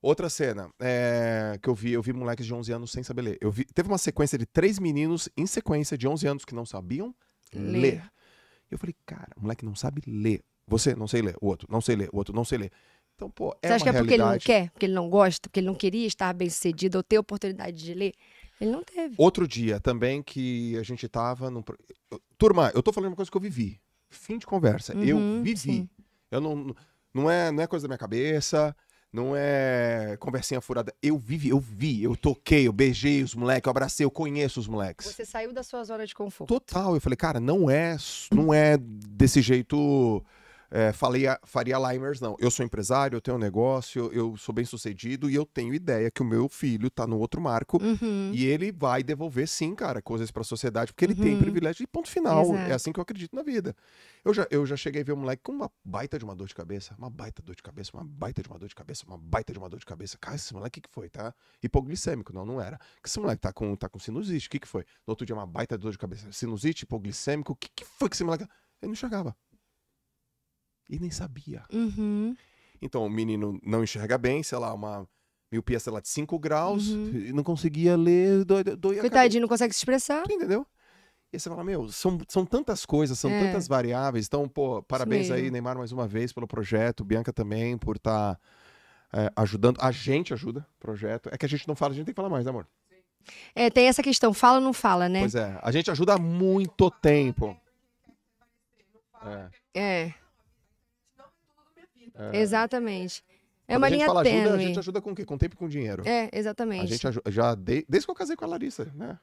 Outra cena é, que eu vi, eu vi moleques de 11 anos sem saber ler. Eu vi, teve uma sequência de três meninos em sequência de 11 anos que não sabiam ler. ler. Eu falei, cara, o moleque não sabe ler. Você não sei ler, o outro não sei ler, o outro não sei ler. Então, pô, é Você acha que é porque ele não quer? Porque ele não gosta? Porque ele não queria estar bem sucedido ou ter oportunidade de ler? Ele não teve. Outro dia também que a gente tava num. Turma, eu tô falando uma coisa que eu vivi. Fim de conversa. Uhum, eu vivi. Sim. Eu não. Não é, não é coisa da minha cabeça, não é conversinha furada. Eu vivi, eu vi, eu toquei, eu beijei os moleques, eu abracei, eu conheço os moleques. Você saiu da sua zona de conforto. Total. Eu falei, cara, não é, não é desse jeito é, falei, faria Limers, não. Eu sou empresário, eu tenho um negócio, eu sou bem sucedido e eu tenho ideia que o meu filho tá no outro marco uhum. e ele vai devolver, sim, cara, coisas para a sociedade, porque ele uhum. tem privilégio e ponto final. É Exato. É assim que eu acredito na vida. Eu já, eu já cheguei a ver um moleque com uma baita de uma dor de cabeça, uma baita dor de cabeça, uma baita de uma dor de cabeça, uma baita de uma dor de cabeça. Cara, esse moleque que, que foi, tá? Hipoglicêmico, não, não era. Que esse moleque tá com, tá com sinusite, o que, que foi? No outro dia, uma baita de dor de cabeça, sinusite, hipoglicêmico, o que, que foi que esse moleque. Ele não enxergava. E nem sabia. Uhum. Então, o menino não enxerga bem, sei lá, uma miopia, sei lá, de 5 graus, uhum. não conseguia ler, doia do, Coitadinho, não consegue se expressar. entendeu? E você fala, meu, são, são tantas coisas, são é. tantas variáveis. Então, pô, parabéns aí, Neymar, mais uma vez pelo projeto, Bianca também, por estar tá, é, ajudando. A gente ajuda o projeto. É que a gente não fala, a gente tem que falar mais, né, amor? É, tem essa questão, fala ou não fala, né? Pois é, a gente ajuda há muito tempo. É. é. É. Exatamente. É linha uma a gente fala ajuda, a gente ajuda com o quê? Com tempo e com dinheiro. É, exatamente. A gente já de, desde que eu casei com a Larissa, né?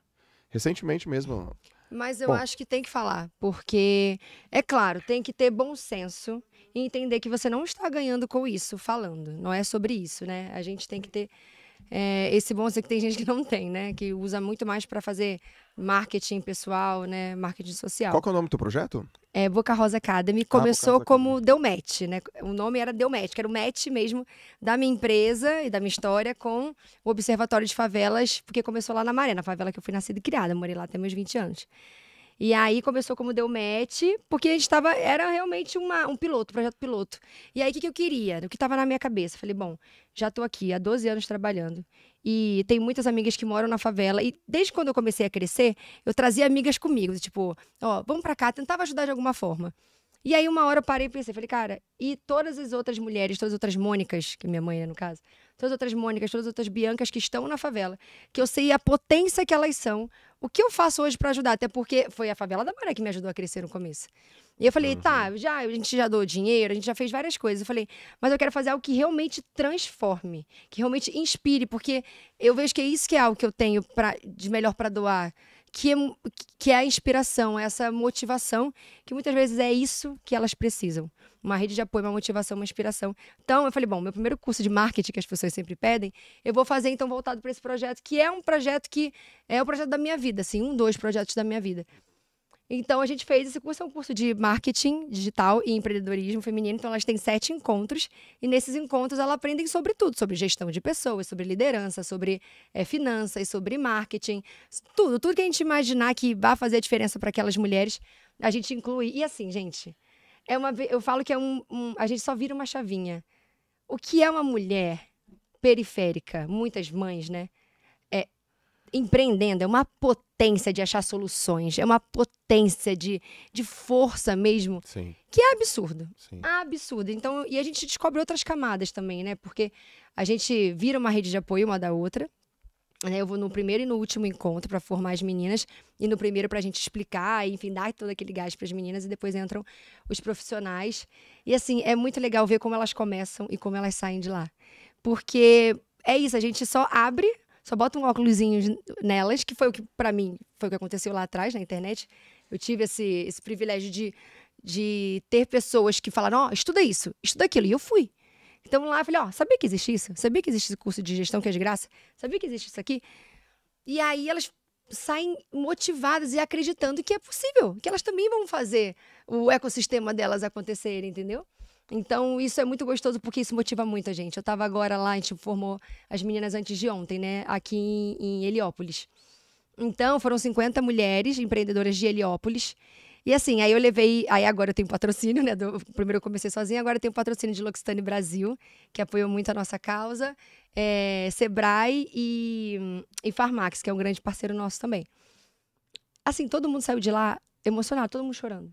Recentemente mesmo. Mas eu Bom. acho que tem que falar, porque é claro, tem que ter bom senso e entender que você não está ganhando com isso falando. Não é sobre isso, né? A gente tem que ter é, esse bonsai é que tem gente que não tem, né? Que usa muito mais para fazer marketing pessoal, né? Marketing social. Qual que é o nome do teu projeto? É Boca Rosa Academy. Ah, começou ah, como Academy. Deu Match, né? O nome era Deu Match, que era o match mesmo da minha empresa e da minha história com o Observatório de Favelas, porque começou lá na Maré, na favela que eu fui nascida e criada. Morei lá até meus 20 anos. E aí começou como deu match, porque a gente estava era realmente uma, um piloto, um projeto piloto. E aí o que, que eu queria? O que estava na minha cabeça? Falei, bom, já estou aqui há 12 anos trabalhando. E tem muitas amigas que moram na favela. E desde quando eu comecei a crescer, eu trazia amigas comigo. Tipo, ó, vamos para cá, tentava ajudar de alguma forma. E aí uma hora eu parei e pensei, falei, cara, e todas as outras mulheres, todas as outras Mônicas, que minha mãe é no caso, todas as outras Mônicas, todas as outras Biancas que estão na favela, que eu sei a potência que elas são o que eu faço hoje para ajudar? Até porque foi a Favela da Maré que me ajudou a crescer no começo. E eu falei, tá, uhum. tá, já, a gente já deu dinheiro, a gente já fez várias coisas. Eu falei, mas eu quero fazer algo que realmente transforme, que realmente inspire, porque eu vejo que é isso que é algo que eu tenho pra, de melhor para doar que é, que é a inspiração, é essa motivação, que muitas vezes é isso que elas precisam. Uma rede de apoio, uma motivação, uma inspiração. Então, eu falei, bom, meu primeiro curso de marketing que as pessoas sempre pedem, eu vou fazer então voltado para esse projeto, que é um projeto que é o projeto da minha vida, assim, um, dois projetos da minha vida. Então a gente fez esse curso, é um curso de marketing digital e empreendedorismo feminino. Então elas têm sete encontros e nesses encontros elas aprendem sobre tudo, sobre gestão de pessoas, sobre liderança, sobre é, finanças, sobre marketing, tudo, tudo que a gente imaginar que vai fazer a diferença para aquelas mulheres, a gente inclui. E assim, gente, é uma, eu falo que é um, um, a gente só vira uma chavinha. O que é uma mulher periférica? Muitas mães, né? empreendendo, é uma potência de achar soluções, é uma potência de, de força mesmo, Sim. que é absurdo. Sim. Absurdo. Então, e a gente descobre outras camadas também, né? Porque a gente vira uma rede de apoio uma da outra. Né? Eu vou no primeiro e no último encontro para formar as meninas, e no primeiro para a gente explicar, enfim, dar todo aquele gás para as meninas, e depois entram os profissionais. E assim, é muito legal ver como elas começam e como elas saem de lá. Porque é isso, a gente só abre só bota um óculosinho nelas, que foi o que, para mim, foi o que aconteceu lá atrás na internet. Eu tive esse, esse privilégio de, de ter pessoas que falaram: ó, oh, estuda isso, estuda aquilo. E eu fui. Então lá eu falei: ó, oh, sabia que existe isso? Sabia que existe esse curso de gestão que é de graça? Sabia que existe isso aqui? E aí elas saem motivadas e acreditando que é possível, que elas também vão fazer o ecossistema delas acontecer, entendeu? Então, isso é muito gostoso porque isso motiva muito a gente. Eu estava agora lá, a gente formou as meninas antes de ontem, né? Aqui em, em Heliópolis. Então, foram 50 mulheres empreendedoras de Heliópolis. E assim, aí eu levei. Aí agora eu tenho patrocínio, né? Do, primeiro eu comecei sozinha, agora eu tenho patrocínio de Loxitane Brasil, que apoiou muito a nossa causa. É, Sebrae e, e Farmax, que é um grande parceiro nosso também. Assim, todo mundo saiu de lá emocionado, todo mundo chorando.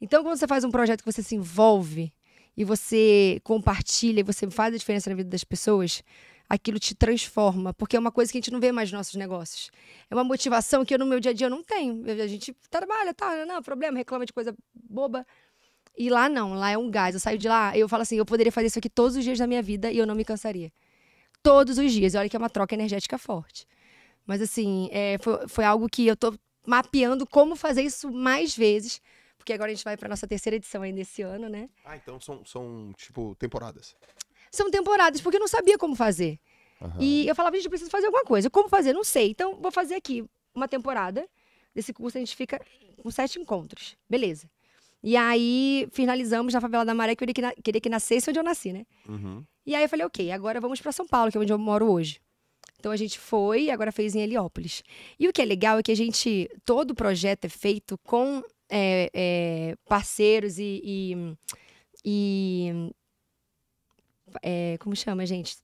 Então, quando você faz um projeto que você se envolve, e você compartilha e você faz a diferença na vida das pessoas, aquilo te transforma, porque é uma coisa que a gente não vê mais nos nossos negócios. É uma motivação que eu no meu dia a dia eu não tenho. A gente trabalha, tá, não, problema, reclama de coisa boba. E lá não, lá é um gás. Eu saio de lá, eu falo assim, eu poderia fazer isso aqui todos os dias da minha vida e eu não me cansaria. Todos os dias. E olha que é uma troca energética forte. Mas assim, é, foi, foi algo que eu tô mapeando como fazer isso mais vezes porque agora a gente vai para nossa terceira edição ainda esse ano, né? Ah, então são, são tipo, temporadas. São temporadas, porque eu não sabia como fazer. Uhum. E eu falava, gente, eu preciso fazer alguma coisa. Como fazer? Não sei. Então, vou fazer aqui uma temporada. Desse curso, a gente fica com sete encontros. Beleza. E aí, finalizamos na Favela da Maré, que eu queria que, queria que nascesse onde eu nasci, né? Uhum. E aí, eu falei, ok, agora vamos para São Paulo, que é onde eu moro hoje. Então, a gente foi e agora fez em Heliópolis. E o que é legal é que a gente... Todo o projeto é feito com é, é, parceiros e, e, e é, como chama, gente?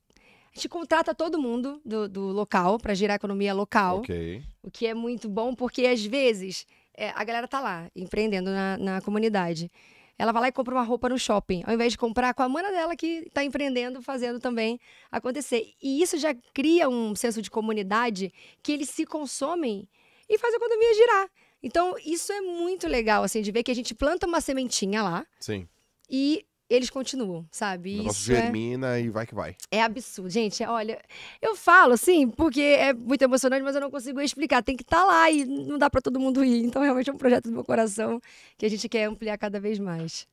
A gente contrata todo mundo do, do local para gerar economia local. Okay. O que é muito bom, porque às vezes é, a galera tá lá, empreendendo na, na, comunidade. Ela vai lá e compra uma roupa no shopping, ao invés de comprar com a mana dela que está empreendendo, fazendo também acontecer. E isso já cria um senso de comunidade que eles se consomem e faz a economia girar. Então, isso é muito legal, assim, de ver que a gente planta uma sementinha lá. Sim. E eles continuam, sabe? O isso é germina é... e vai que vai. É absurdo, gente. É, olha, eu falo assim, porque é muito emocionante, mas eu não consigo explicar. Tem que estar tá lá e não dá para todo mundo ir. Então, realmente é um projeto do meu coração que a gente quer ampliar cada vez mais.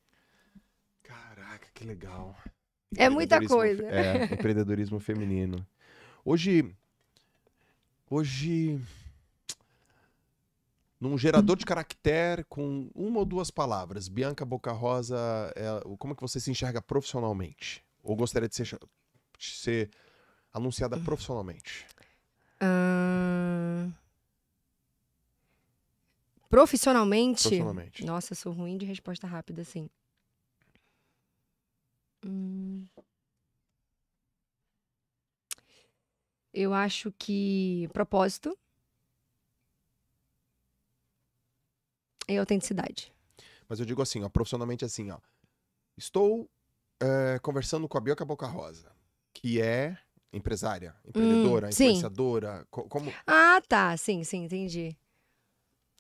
Caraca, que legal. É muita coisa. É, empreendedorismo feminino. Hoje. Hoje num gerador de caractere com uma ou duas palavras, Bianca Boca Rosa, é, como é que você se enxerga profissionalmente? Ou gostaria de ser, de ser anunciada profissionalmente? Uh... Profissionalmente? Profissionalmente? Nossa, sou ruim de resposta rápida, assim. Hum... Eu acho que propósito e autenticidade. Mas eu digo assim, ó, profissionalmente assim, ó. Estou é, conversando com a Bioca Boca Rosa, que é empresária, hum, empreendedora, hum, influenciadora, co como... Ah, tá, sim, sim, entendi.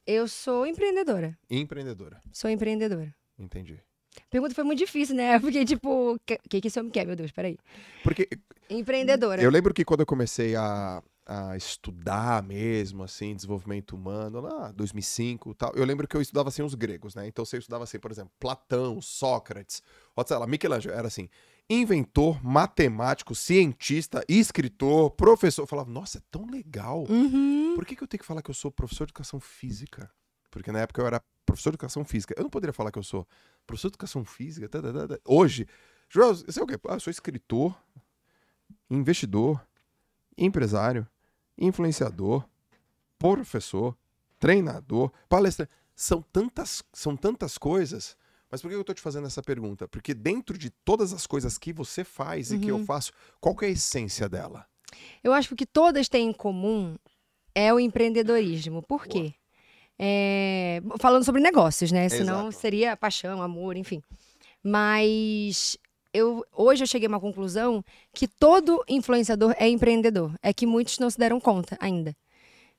Eu sou empreendedora. Empreendedora. Sou empreendedora. Entendi. A pergunta foi muito difícil, né? *laughs* Porque, tipo, o que, que esse homem quer? Meu Deus, peraí. Porque. Empreendedora. Eu lembro que quando eu comecei a, a estudar mesmo, assim, desenvolvimento humano, lá 2005 tal. Eu lembro que eu estudava, assim, os gregos, né? Então, você estudava, assim, por exemplo, Platão, Sócrates, ou sei lá, Michelangelo, era assim, inventor, matemático, cientista, escritor, professor. Eu falava, nossa, é tão legal. Uhum. Por que, que eu tenho que falar que eu sou professor de educação física? Porque na época eu era professor de educação física. Eu não poderia falar que eu sou professor de educação física. Tá, tá, tá, tá. Hoje, Joel, você é o quê? Ah, eu sou escritor, investidor, empresário, influenciador, professor, treinador, palestrante. São tantas, são tantas coisas. Mas por que eu estou te fazendo essa pergunta? Porque dentro de todas as coisas que você faz uhum. e que eu uhum. faço, qual é a essência dela? Eu acho que todas têm em comum é o empreendedorismo. Por quê? É, falando sobre negócios, né? Senão Exato. seria paixão, amor, enfim. Mas eu hoje eu cheguei a uma conclusão que todo influenciador é empreendedor. É que muitos não se deram conta ainda.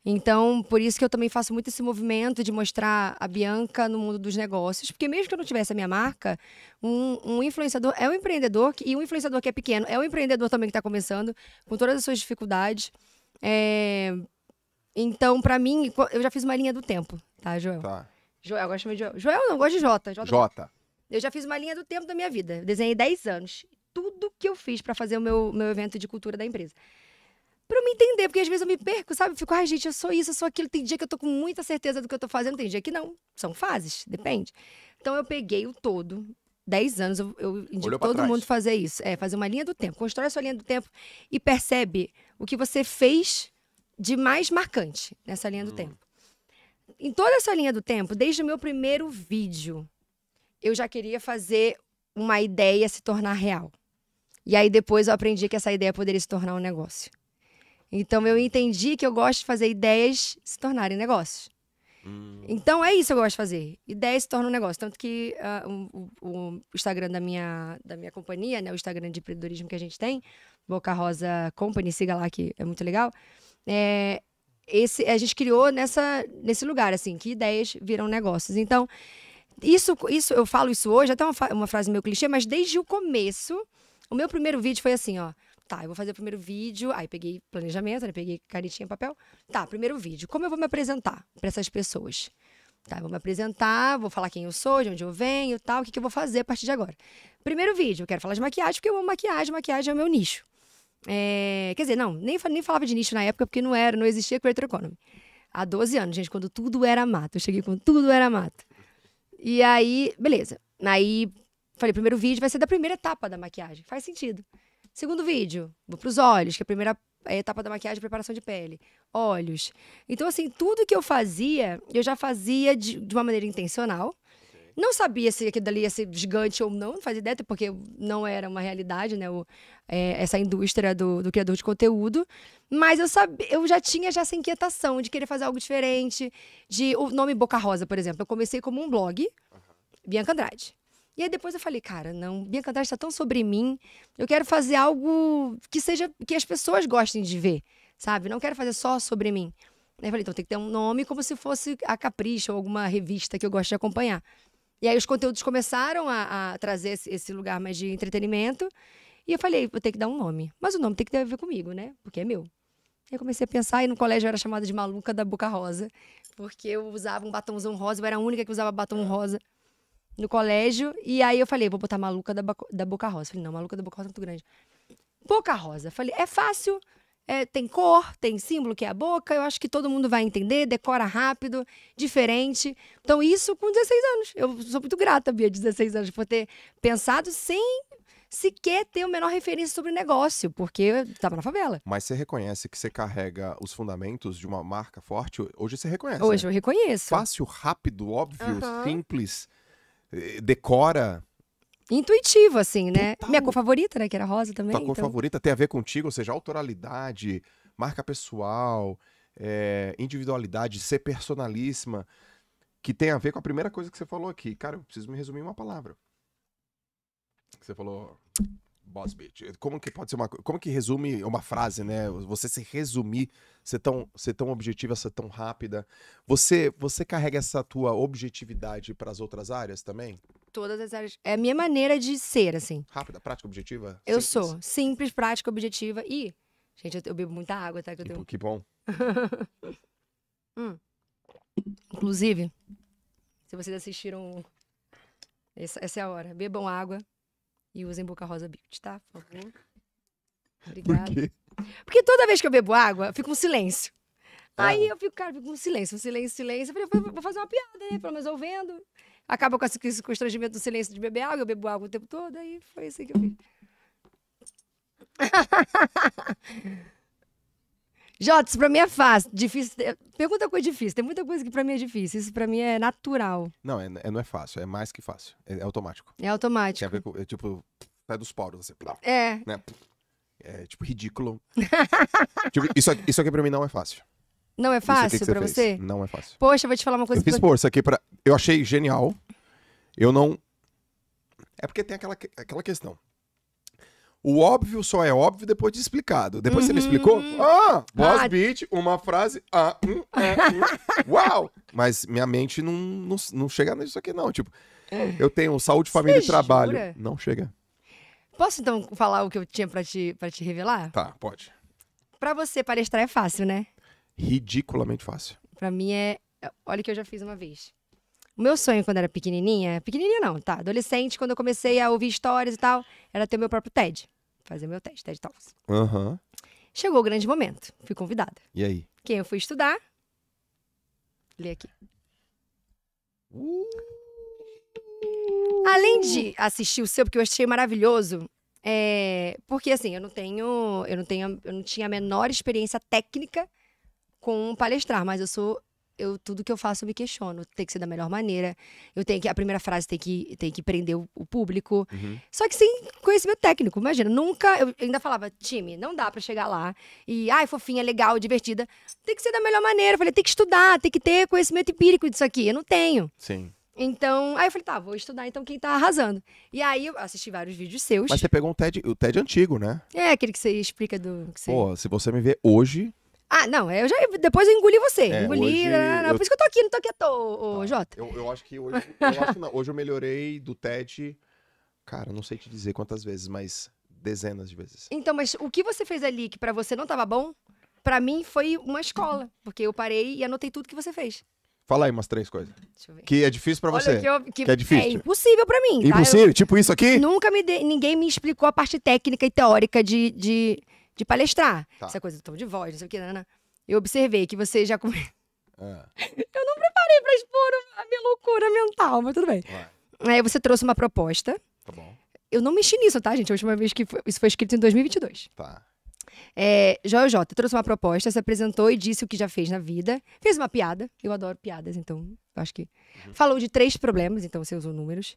Então, por isso que eu também faço muito esse movimento de mostrar a Bianca no mundo dos negócios, porque mesmo que eu não tivesse a minha marca, um, um influenciador é um empreendedor e um influenciador que é pequeno é um empreendedor também que está começando com todas as suas dificuldades. É... Então, para mim, eu já fiz uma linha do tempo, tá, Joel? Tá. Joel, eu gosto de Joel. Joel não, gosto de Jota. Jota. Jota. Eu já fiz uma linha do tempo da minha vida. Eu desenhei 10 anos. Tudo que eu fiz para fazer o meu, meu evento de cultura da empresa. Pra eu me entender, porque às vezes eu me perco, sabe? fico, ai, gente, eu sou isso, eu sou aquilo. Tem dia que eu tô com muita certeza do que eu tô fazendo, tem dia que não. São fases, depende. Então eu peguei o todo, 10 anos, eu, eu indico todo trás. mundo fazer isso. É, fazer uma linha do tempo. Constrói a sua linha do tempo e percebe o que você fez de mais marcante nessa linha do hum. tempo. Em toda essa linha do tempo, desde o meu primeiro vídeo, eu já queria fazer uma ideia se tornar real. E aí depois eu aprendi que essa ideia poderia se tornar um negócio. Então eu entendi que eu gosto de fazer ideias se tornarem negócios. Hum. Então é isso que eu gosto de fazer. Ideias se tornam um negócio. Tanto que uh, o, o, Instagram da minha, da minha companhia, né, o Instagram de empreendedorismo que a gente tem, Boca Rosa Company, siga lá que é muito legal. É, esse, a gente criou nessa, nesse lugar, assim, que ideias viram negócios. Então, isso, isso eu falo isso hoje, até uma, uma frase meio clichê, mas desde o começo, o meu primeiro vídeo foi assim, ó. Tá, eu vou fazer o primeiro vídeo. Aí peguei planejamento, peguei né, peguei canetinha, papel. Tá, primeiro vídeo. Como eu vou me apresentar para essas pessoas? Tá, eu vou me apresentar, vou falar quem eu sou, de onde eu venho, tal, o que, que eu vou fazer a partir de agora. Primeiro vídeo, eu quero falar de maquiagem, porque eu amo maquiagem, maquiagem é o meu nicho. É, quer dizer, não, nem, nem falava de nicho na época, porque não era, não existia Creator Economy. Há 12 anos, gente, quando tudo era mato. Eu cheguei quando tudo era mato. E aí, beleza. Aí falei, primeiro vídeo vai ser da primeira etapa da maquiagem. Faz sentido. Segundo vídeo, vou pros olhos, que é a primeira eh, etapa da maquiagem, preparação de pele. Olhos. Então, assim, tudo que eu fazia, eu já fazia de, de uma maneira intencional. Não sabia se aquilo dali ia ser gigante ou não, não fazia ideia, porque não era uma realidade, né? O, é, essa indústria do, do, criador de conteúdo. Mas eu, sabia, eu já tinha já essa inquietação de querer fazer algo diferente. De, o nome Boca Rosa, por exemplo. Eu comecei como um blog, uhum. Bianca Andrade. E aí depois eu falei, cara, não, Bianca Andrade está tão sobre mim. Eu quero fazer algo que seja que as pessoas gostem de ver, sabe? Não quero fazer só sobre mim. Aí eu falei, então tem que ter um nome como se fosse a Capricho ou alguma revista que eu gosto de acompanhar. E aí os conteúdos começaram a, a trazer esse, lugar mais de entretenimento. E eu falei, vou ter que dar um nome. Mas o nome tem que ter a ver comigo, né? Porque é meu. Eu comecei a pensar, e no colégio eu era chamada de maluca da boca rosa, porque eu usava um batomzão rosa, eu era a única que usava batom rosa no colégio. E aí eu falei, vou botar maluca da, da boca rosa. Falei, não, maluca da boca rosa é muito grande. Boca rosa. Falei, é fácil, é, tem cor, tem símbolo que é a boca, eu acho que todo mundo vai entender, decora rápido, diferente. Então, isso com 16 anos. Eu sou muito grata, Bia, 16 anos, por ter pensado sem sequer ter a menor referência sobre negócio, porque eu estava na favela. Mas você reconhece que você carrega os fundamentos de uma marca forte? Hoje você reconhece. Hoje né? eu reconheço. Fácil, rápido, óbvio, uhum. simples, eh, decora intuitivo, assim, né? Total. Minha cor favorita, né? Que era rosa também. Tua então... cor favorita tem a ver contigo, ou seja, autoralidade, marca pessoal, é, individualidade, ser personalíssima, que tem a ver com a primeira coisa que você falou aqui. Cara, eu preciso me resumir em uma palavra. Você falou boss bitch. Como que pode ser uma como que resume uma frase, né? Você se resumir, ser tão ser tão objetiva, ser tão rápida. Você você carrega essa tua objetividade para as outras áreas também? Todas as áreas. É a minha maneira de ser, assim. Rápida, prática, objetiva? Eu simples. sou. Simples, prática, objetiva e. Gente, eu, eu bebo muita água, tá? Que, eu tenho... que bom. *laughs* hum. Inclusive, se vocês assistiram. Essa, essa é a hora. Bebam água e usem Boca Rosa Beauty, tá? Por favor. Obrigada. Por quê? Porque toda vez que eu bebo água, fica um silêncio. Ah. Aí eu fico, cara, fico um silêncio, um silêncio, silêncio. Eu falei, vou fazer uma piada, né? Pelo menos ouvindo. Acaba com esse constrangimento do silêncio de beber água, eu bebo água o tempo todo, aí foi isso assim que eu fiz. *laughs* Jota, isso pra mim é fácil. Difícil. É, pergunta coisa difícil. Tem muita coisa que pra mim é difícil. Isso pra mim é natural. Não, é, é- não é fácil, é mais que fácil. É, é automático. É automático. ver, é, tipo, sai dos poros, assim. plá, É. né? É, tipo, ridículo. *laughs* Tipo, isso, aqui- isso aqui pra mim não é fácil. Não é fácil isso pra fez você? Não é fácil. Poxa, eu vou te falar uma coisa. Eu fiz, força isso aqui pra... Eu achei genial. Eu não... É porque tem aquela, aquela questão. O óbvio só é óbvio depois de explicado. Depois uhum. você me explicou? Uhum. Ah, boss ah. beat, uma frase. Ah, um, é, Uau! Mas minha mente não, não, não chega nisso aqui, não. Tipo, eu tenho saúde, família você e trabalho. Jura? Não chega. Posso então falar o que eu tinha para te, pra te revelar? Tá, pode. Para você palestrar é fácil, né? Ridiculamente fácil. Para mim é. é olha que eu já fiz uma vez. O meu sonho quando era pequenininha, pequenininha não, tá? Adolescente, quando eu comecei a ouvir histórias e tal, era ter meu próprio TED fazer meu teste, TED Talks. Uhum. Chegou o grande momento, fui convidada. E aí? Quem eu fui estudar? Lê aqui. Uh. Além de assistir o seu, porque eu achei maravilhoso, é, porque assim, eu não tenho, eu não tenho, eu não tinha a menor experiência técnica com palestrar, mas eu sou eu tudo que eu faço eu me questiono. Tem que ser da melhor maneira. Eu tenho que a primeira frase tem que tem que prender o, o público. Uhum. Só que sem conhecimento técnico, imagina. Nunca eu ainda falava time, não dá para chegar lá e ai fofinha, legal, divertida. Tem que ser da melhor maneira. Eu falei tem que estudar, tem que ter conhecimento empírico disso aqui. Eu não tenho. Sim. Então, aí eu falei, tá, vou estudar então quem tá arrasando. E aí eu assisti vários vídeos seus. Mas você pegou um TED, o TED antigo, né? É, aquele que você explica do. Que você... Pô, se você me ver hoje, ah, não, eu já depois eu engoli você. É, engoli. Não, não, né, né, né. eu... Por isso que eu tô aqui, não tô aqui à toa, tá. Jota. Eu, eu, acho que hoje. Eu acho não. Hoje eu melhorei do TED. Cara, não sei te dizer quantas vezes, mas dezenas de vezes. Então, mas o que você fez ali que para você não tava bom, para mim foi uma escola. Porque eu parei e anotei tudo que você fez. Fala aí umas três coisas. Que é difícil para você. Que, eu, que, que, é difícil. É impossível para mim. Tá? Impossível? Eu, tipo isso aqui? Nunca me de, ninguém me explicou a parte técnica e teórica de, de de palestrar. Tá. Essa coisa do tom de voz, não sei o que, nana. Eu observei que você já come... ah. *laughs* Eu não preparei para expor a minha loucura mental, mas tudo bem. Ué. Aí você trouxe uma proposta. Tá bom. Eu não mexi nisso, tá, gente? A última vez que foi... isso foi escrito em 2022. Tá. É, Joel J trouxe uma proposta, se apresentou e disse o que já fez na vida. Fez uma piada. Eu adoro piadas, então acho que. Uhum. Falou de três problemas, então você usou números.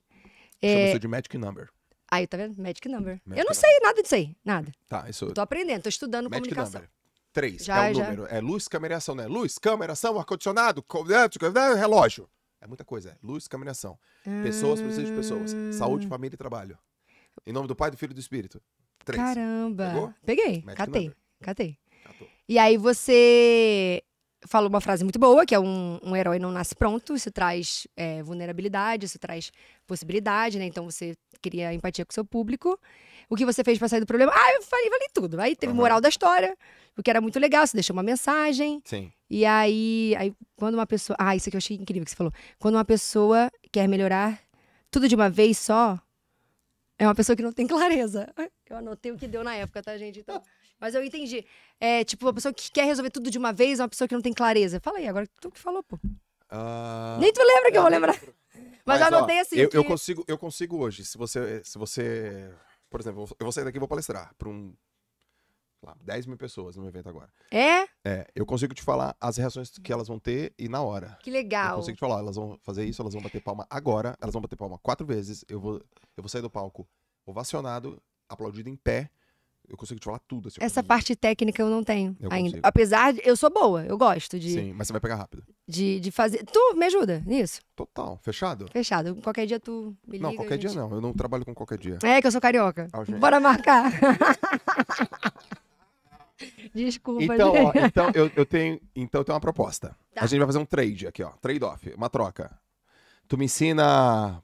Chama-se é, de Magic Number. Aí, tá vendo? Magic Number. Magic eu não number. sei nada disso aí, nada. Tá, isso. Eu tô aprendendo, tô estudando Magic comunicação. Number. Três, já, é o número. É luz, câmera e ação, né? Luz, câmera, ação, ar-condicionado, né, tipo, né, relógio. É muita coisa, é luz, câmera e ação. Pessoas precisam de pessoas. Saúde, ah. família e trabalho. Em nome do Pai, do Filho e do Espírito. Três. Caramba. Pegou? Peguei, Magic catei, number. catei. Catou. E aí você falou uma frase muito boa, que é um, um herói não nasce pronto, isso traz é, vulnerabilidade, isso traz possibilidade, né? Então você cria empatia com o seu público. O que você fez para sair do problema? Ah, eu falei, falei tudo. Aí teve uhum. moral da história, o que era muito legal, você deixou uma mensagem. Sim. E aí, aí, quando uma pessoa. Ah, isso aqui eu achei incrível que você falou. Quando uma pessoa quer melhorar tudo de uma vez só, é uma pessoa que não tem clareza. Eu anotei o que deu na época, tá, gente? Então. Mas eu entendi. É, tipo, uma pessoa que quer resolver tudo de uma vez, uma pessoa que não tem clareza. Fala aí, agora tu que falou, pô. Uh... Nem tu lembra que eu vou lembrar. *laughs* Mas, Mas anotei ó, assim. Eu, que... eu, consigo, eu consigo hoje. Se você, se você. Por exemplo, eu vou sair daqui e vou palestrar para um. Lá, 10 mil pessoas no evento agora. É? É, eu consigo te falar as reações que elas vão ter e na hora. Que legal. Eu consigo te falar, elas vão fazer isso, elas vão bater palma agora, elas vão bater palma quatro vezes. Eu vou, eu vou sair do palco ovacionado, aplaudido em pé. Eu consigo te falar tudo. Assim, Essa parte técnica eu não tenho eu ainda. Consigo. Apesar de. Eu sou boa, eu gosto de. Sim, mas você vai pegar rápido. De, de fazer. Tu me ajuda nisso? Total. Fechado? Fechado. Qualquer dia tu me Não, qualquer gente... dia não. Eu não trabalho com qualquer dia. É que eu sou carioca. Ah, Bora marcar. *laughs* Desculpa, então, ó, então eu, eu, tenho, então eu tenho uma proposta. Tá. A gente vai fazer um trade aqui, ó. Trade-off, uma troca. Tu me ensina a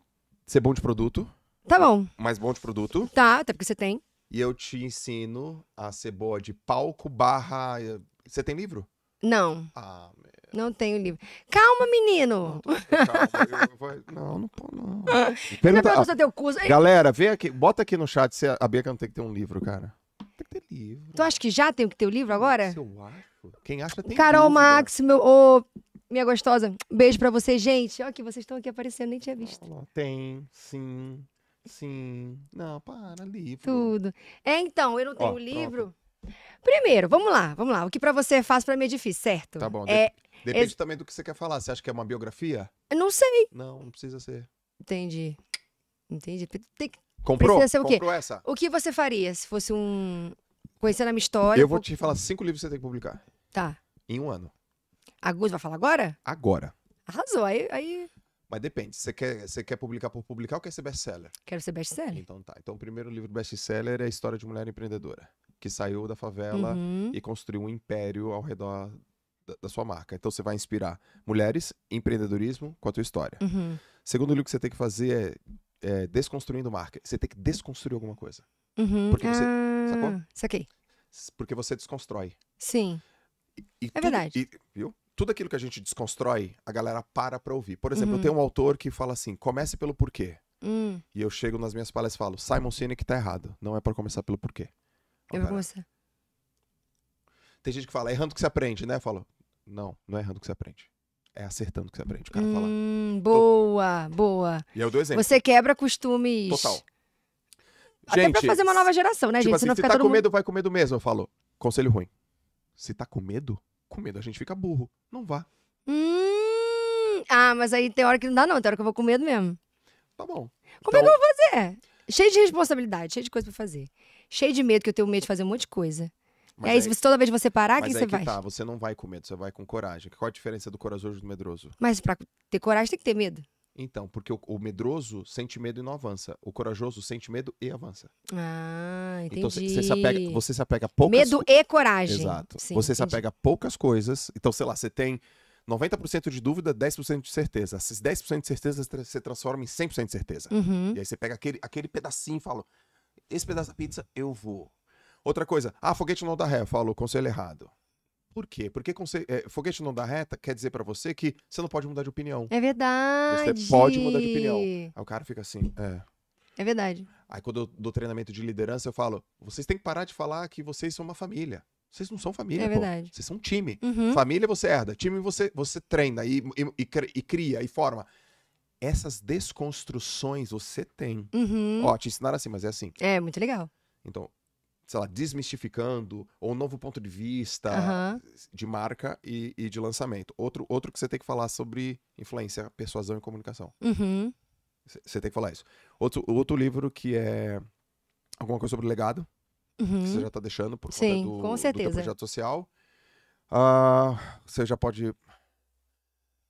ser bom de produto. Tá bom. Mais bom de produto. Tá, até porque você tem e eu te ensino a ser boa de palco barra. Eh, você tem livro? Não. Ah, meu. Não tenho livro. Calma, menino! Não, calma, eu não, não, não. *laughs* Pergunta... Ah, teu curso. Galera, vem aqui, bota aqui no chat se a Bianca não tem que ter um livro, cara. Tem que ter livro. Tu acha que já tem que ter o um livro agora? eu acho. Quem acha tem Carol livro. Max, meu. minha gostosa, beijo pra você, gente. Ó, que vocês estão aqui aparecendo, nem tinha visto. Tem, sim. Sim. Não, para, livro. Tudo. É, então, eu não tenho livro. Pronto. Primeiro, vamos lá, vamos lá. O que para você é fácil, para mim é difícil, certo? Tá bom. É, depende é... também do que você quer falar. Você acha que é uma biografia? Eu não sei. Não, não precisa ser. Entendi. Entendi. Tem que... Comprou? Precisa ser o quê? Comprou essa. O que você faria se fosse um... Conhecendo a minha história... Eu vou te falar cinco livros que você tem que publicar. Tá. Em um ano. Agus vai falar agora? Agora. Arrasou. Aí, aí mas depende. Você quer, você quer publicar por publicar ou quer ser best-seller? Quero ser best-seller. Então tá. Então o primeiro livro best-seller é a história de mulher empreendedora que saiu da favela uhum. e construiu um império ao redor da, da, sua marca. Então você vai inspirar mulheres, empreendedorismo com a tua história. Uhum. Segundo livro que você tem que fazer é, é, desconstruindo marca. Você tem que desconstruir alguma coisa. Uhum. Porque você. Ah, sacou? Saquei. Porque você desconstrói. Sim. E, e é tudo, verdade. E, viu? tudo aquilo que a gente desconstrói, a galera para pra ouvir. Por exemplo, uhum. eu tenho um autor que fala assim: comece pelo porquê. Uhum. E eu chego nas minhas palestras e falo: Simon Sinek tá errado. Não é para começar pelo porquê. eu vou Tem gente que fala: é errando que se aprende, né? Eu falo: não, não é errando que se aprende. É acertando que se aprende. O cara fala. Hum, boa, Tô... boa. E eu dou exemplo. Você quebra costumes. Total. Até pra fazer uma nova geração, né, tipo gente? Assim, se tá com mundo... medo, vai com medo mesmo. Eu falo: conselho ruim. Se tá com medo, com medo a gente fica burro. Não vá. Hum, ah, mas aí tem hora que não dá, não. Tem hora que eu vou com medo mesmo. Tá bom. Como então... é que eu vou fazer? Cheio de responsabilidade, cheio de coisa pra fazer. Cheio de medo, que eu tenho medo de fazer um monte de coisa. Mas é aí, isso, toda vez que você parar, é o que você vai Tá, você não vai com medo, você vai com coragem. Qual a diferença do corajoso e do medroso? Mas pra ter coragem tem que ter medo. Então, porque o, o, medroso sente medo e não avança. O corajoso sente medo e avança. Ah, então, entendi. Então você se apega, você se apega a poucas Medo e coragem. Exato. Sim, você entendi. se apega a poucas coisas. Então, sei lá, você tem 90% de dúvida, 10% de certeza. Esses 10% de certeza você transforma em 100% de certeza. Uhum. E aí você pega aquele, aquele pedacinho e fala: esse pedaço da pizza eu vou. Outra coisa, ah, foguete não dá ré. Eu falo, conselho errado. Por quê? Porque conce... é, eh, foguete não dá reta quer dizer para você que você não pode mudar de opinião. É verdade. Você pode mudar de opinião. Aí o cara fica assim, é. É verdade. Aí quando eu dou treinamento de liderança, eu falo: vocês têm que parar de falar que vocês são uma família. Vocês não são família, é pô. verdade. Vocês são um time. Uhum. Família você herda, time você, você treina e, e, e cria e forma essas desconstruções você tem. Uhum. Ó, te ensinaram assim, mas é assim. É, muito legal. Então, sei lá, desmistificando, ou um novo ponto de vista uhum. de marca e, e, de lançamento. Outro, outro que você tem que falar sobre influência, persuasão e comunicação. Uhum. Você tem que falar isso. Outro, outro livro que é alguma coisa sobre legado, uhum. que você uhum. já está deixando por Sim, conta do, com certeza. do projeto social. Uh, você já pode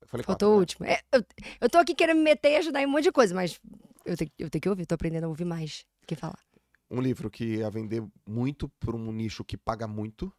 Falei Faltou quatro, o né? último. É, eu, eu tô aqui querendo me meter e ajudar em um monte de coisa, mas eu, te, eu tenho que ouvir, tô aprendendo a ouvir mais do que falar um livro que ia vender muito para um nicho que paga muito,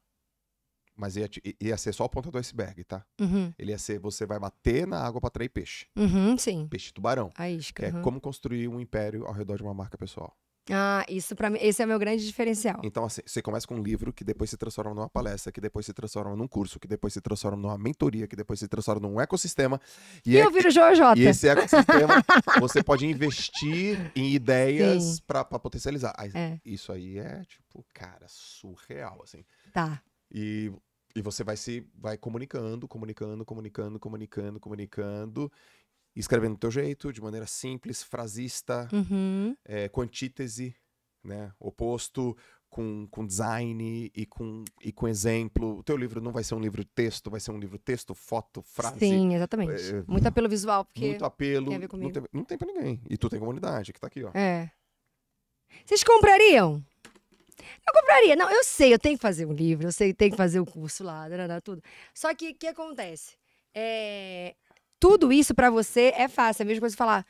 mas ia, ia ser só a ponta do iceberg, tá? Uhum. Ele ia ser você vai bater na água para atrair peixe. Uhum, sim. Peixe tubarão. A isca. Que é uhum. é como construir um império ao redor de uma marca pessoal. Ah, isso para mim, esse é o meu grande diferencial. Então, assim, você começa com um livro que depois se transforma numa palestra, que depois se transforma num curso, que depois se transforma numa mentoria, que depois se transforma num ecossistema. E, e é, eu viro Jojota. E esse ecossistema você pode investir em ideias para potencializar. é. Isso aí é, tipo, cara, surreal, assim. Tá. E, e você vai se vai comunicando, comunicando, comunicando, comunicando, comunicando escrevendo do teu jeito, de maneira simples, frasista, uhum. é, com antítese, né? Oposto, com, com design e com, e com exemplo. O teu livro não vai ser um livro de texto, vai ser um livro texto, foto, frase. Sim, exatamente. É, muito apelo visual, porque. Muito apelo. Tem a ver comigo. Não, tem, não tem pra ninguém. E tu tem comunidade que tá aqui, ó. É. Vocês comprariam? Eu compraria. Não, eu sei, eu tenho que fazer um livro, eu sei, eu tenho que fazer o um curso lá, tudo. Só que o que acontece? É, tudo isso para você é fácil. É a mesma coisa que falar.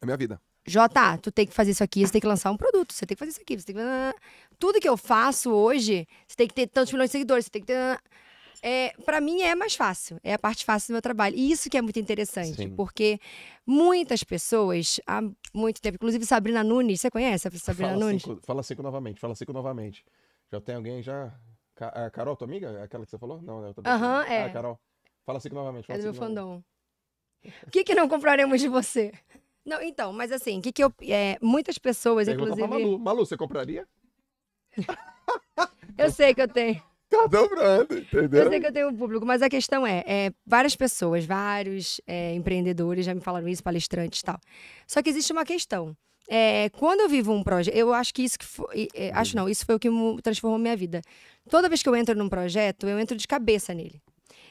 É minha vida. Jota, tu tem que fazer isso aqui, você tem que lançar um produto, você tem que fazer isso aqui, você tem que. Ah, tudo que eu faço hoje, você tem que ter tantos milhões de seguidores, você tem que ter. Ah, é, para mim é mais fácil, é a parte fácil do meu trabalho. E isso que é muito interessante, Sim. porque muitas pessoas, há muito tempo, inclusive Sabrina Nunes, você conhece a Sabrina fala Nunes? Cinco, fala cinco novamente, fala cinco novamente. Já tem alguém já. É a Carol, tua amiga? É aquela que você falou? Não, né? Aham, é. Ah, Carol. Fala cinco novamente. Fala é do meu fandom. O que, que não compraremos de você? Não, então, mas assim, o que, que eu. É, muitas pessoas, Pergunta inclusive. Malu. Malu, você compraria? eu sei que eu tenho. Tá dobrando, entendeu? Eu sei que eu tenho um público, mas a questão é, é várias pessoas, vários é, empreendedores já me falaram isso, palestrantes e tal. Só que existe uma questão. É, quando eu vivo um projeto, eu acho que isso que foi, acho não, isso foi o que transformou minha vida. Toda vez que eu entro num projeto, eu entro de cabeça nele.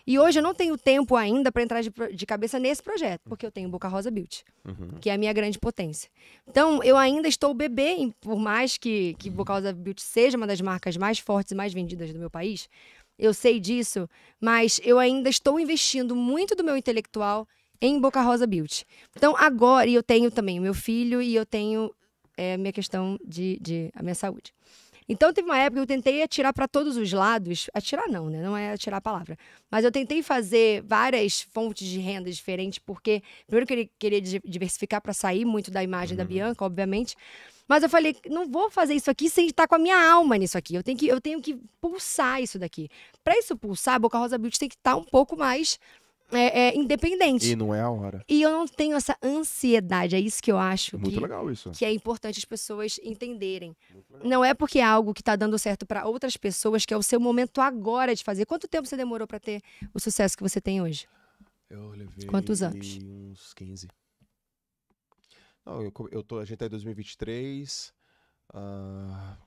E hoje eu não tenho tempo ainda para entrar de, de, cabeça nesse projeto, porque eu tenho Boca Rosa Beauty, uhum. que é a minha grande potência. Então, eu ainda estou bebê, por mais que, que Boca Rosa Beauty seja uma das marcas mais fortes e mais vendidas do meu país, eu sei disso, mas eu ainda estou investindo muito do meu intelectual em Boca Rosa Beauty. Então, agora, e eu tenho também o meu filho e eu tenho é, minha questão de, de a minha saúde. Então teve uma época que eu tentei atirar para todos os lados. Atirar não, né? Não é atirar a palavra. Mas eu tentei fazer várias fontes de renda diferentes, porque primeiro que ele queria diversificar para sair muito da imagem uhum. da Bianca, obviamente. Mas eu falei, não vou fazer isso aqui sem estar com a minha alma nisso aqui. Eu tenho que, eu tenho que pulsar isso daqui. Para isso pulsar, a Boca Rosa Beauty tem que estar um pouco mais é, é, independente. E não é a hora. E eu não tenho essa ansiedade, é isso que eu acho. Muito que, legal isso. Que é importante as pessoas entenderem. Não é porque é algo que está dando certo para outras pessoas que é o seu momento agora de fazer. Quanto tempo você demorou para ter o sucesso que você tem hoje? Eu levei Quantos anos? uns 15. Não, eu, eu tô, a gente tá em 2023. Uh, ah,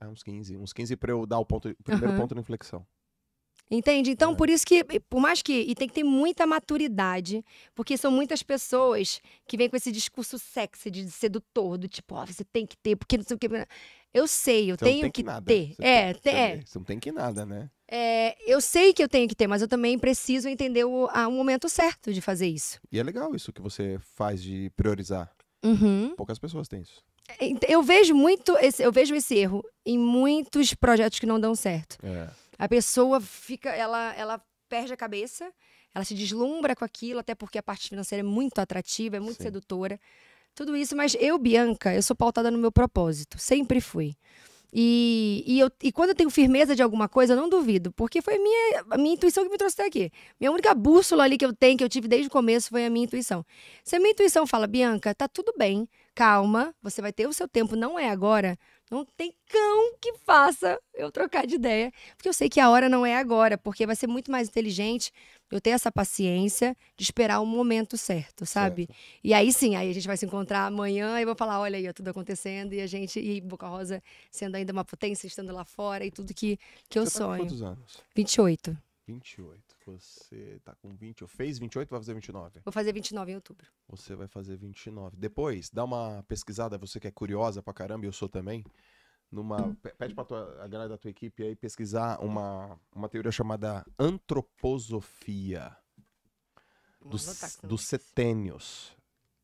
é uns 15. Uns 15 para eu dar o, ponto, o primeiro uhum. ponto de inflexão. Entende? Então, é. por isso que, por mais que. E tem que ter muita maturidade, porque são muitas pessoas que vêm com esse discurso sexy de sedutor, do tipo, ó, oh, você tem que ter, porque não sei o que. Eu sei, eu você tenho que, que ter. Você é, tem, é. é. Você não tem que nada, né? É, eu sei que eu tenho que ter, mas eu também preciso entender o, a, um momento certo de fazer isso. E é legal isso que você faz de priorizar. Uhum. Poucas pessoas têm isso. Eu vejo muito esse, eu vejo esse erro em muitos projetos que não dão certo. É. A pessoa fica, ela, ela perde a cabeça, ela se deslumbra com aquilo, até porque a parte financeira é muito atrativa, é muito Sim. sedutora. Tudo isso, mas eu, Bianca, eu sou pautada no meu propósito, sempre fui. E, e, eu, e quando eu tenho firmeza de alguma coisa, eu não duvido, porque foi a minha, a minha intuição que me trouxe até aqui. Minha única bússola ali que eu tenho, que eu tive desde o começo, foi a minha intuição. Se a minha intuição fala, Bianca, tá tudo bem, calma, você vai ter o seu tempo, não é agora, não tem cão que faça eu trocar de ideia, porque eu sei que a hora não é agora, porque vai ser muito mais inteligente eu ter essa paciência de esperar o momento certo, sabe? Certo. E aí sim, aí a gente vai se encontrar amanhã e vou falar, olha aí, ó, tudo acontecendo e a gente e Boca Rosa sendo ainda uma potência, estando lá fora e tudo que que eu sonho. Tá com quantos anos? 28. 28. Você tá com 20, ou fez 28, vai fazer 29? Vou fazer 29 em outubro. Você vai fazer 29. Depois, dá uma pesquisada, você que é curiosa pra caramba, eu sou também, numa pede pra a galera da tua equipe aí pesquisar uma, uma teoria chamada antroposofia dos, dos setênios.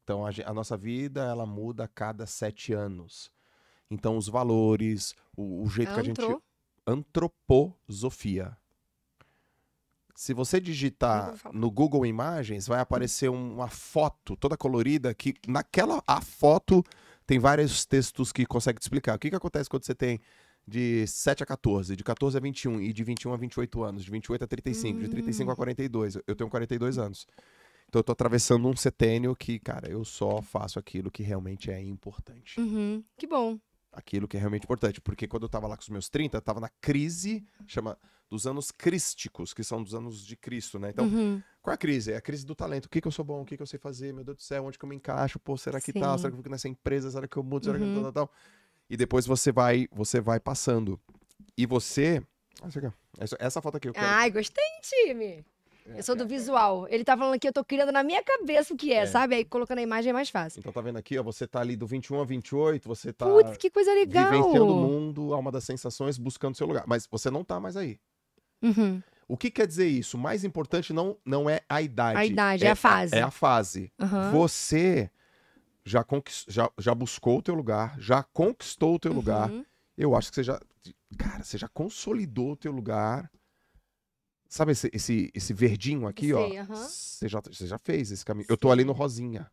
Então, a, a nossa vida, ela muda a cada sete anos. Então, os valores, o, o jeito Antro... que a gente... Antroposofia. Se você digitar no Google Imagens, vai aparecer uma foto toda colorida que naquela a foto tem vários textos que consegue te explicar. O que, que acontece quando você tem de 7 a 14, de 14 a 21 e de 21 a 28 anos, de 28 a 35, hum. de 35 a 42. Eu tenho 42 anos. Então eu tô atravessando um setênio que, cara, eu só faço aquilo que realmente é importante. Uhum. Que bom. Aquilo que é realmente importante. Porque quando eu tava lá com os meus 30, eu tava na crise, chama dos anos crísticos, que são dos anos de Cristo, né? Então, uhum. qual é a crise? É a crise do talento. O que, que eu sou bom? O que, que eu sei fazer? Meu Deus do céu, onde que eu me encaixo? Pô, será que tá? Sim. tá? Será que eu fico nessa empresa? Será que eu mudo? Será uhum. que eu uhum. tal, tal, E depois você vai, você vai passando. E você... Ah, essa, essa foto aqui eu quero. Ai, gostei, time! É, eu sou do é. visual. Ele tá falando que eu tô criando na minha cabeça o que é, é, sabe? Aí colocando a imagem é mais fácil. Então tá vendo aqui, ó, você tá ali do 21 a 28, você tá. Putz, que coisa legal! Vivenciando o mundo, alma das sensações, buscando seu lugar. Mas você não tá mais aí. Uhum. O que quer dizer isso? O mais importante não, não é a idade. A idade, é, é a fase. É a fase. Uhum. Você já, já, já buscou o teu lugar, já conquistou o teu uhum. lugar. Eu acho que você já. Cara, você já consolidou o teu lugar. Sabe esse, esse, esse verdinho aqui, Sei, ó? Você, já, você já fez esse caminho. Sim. Eu tô ali no rosinha.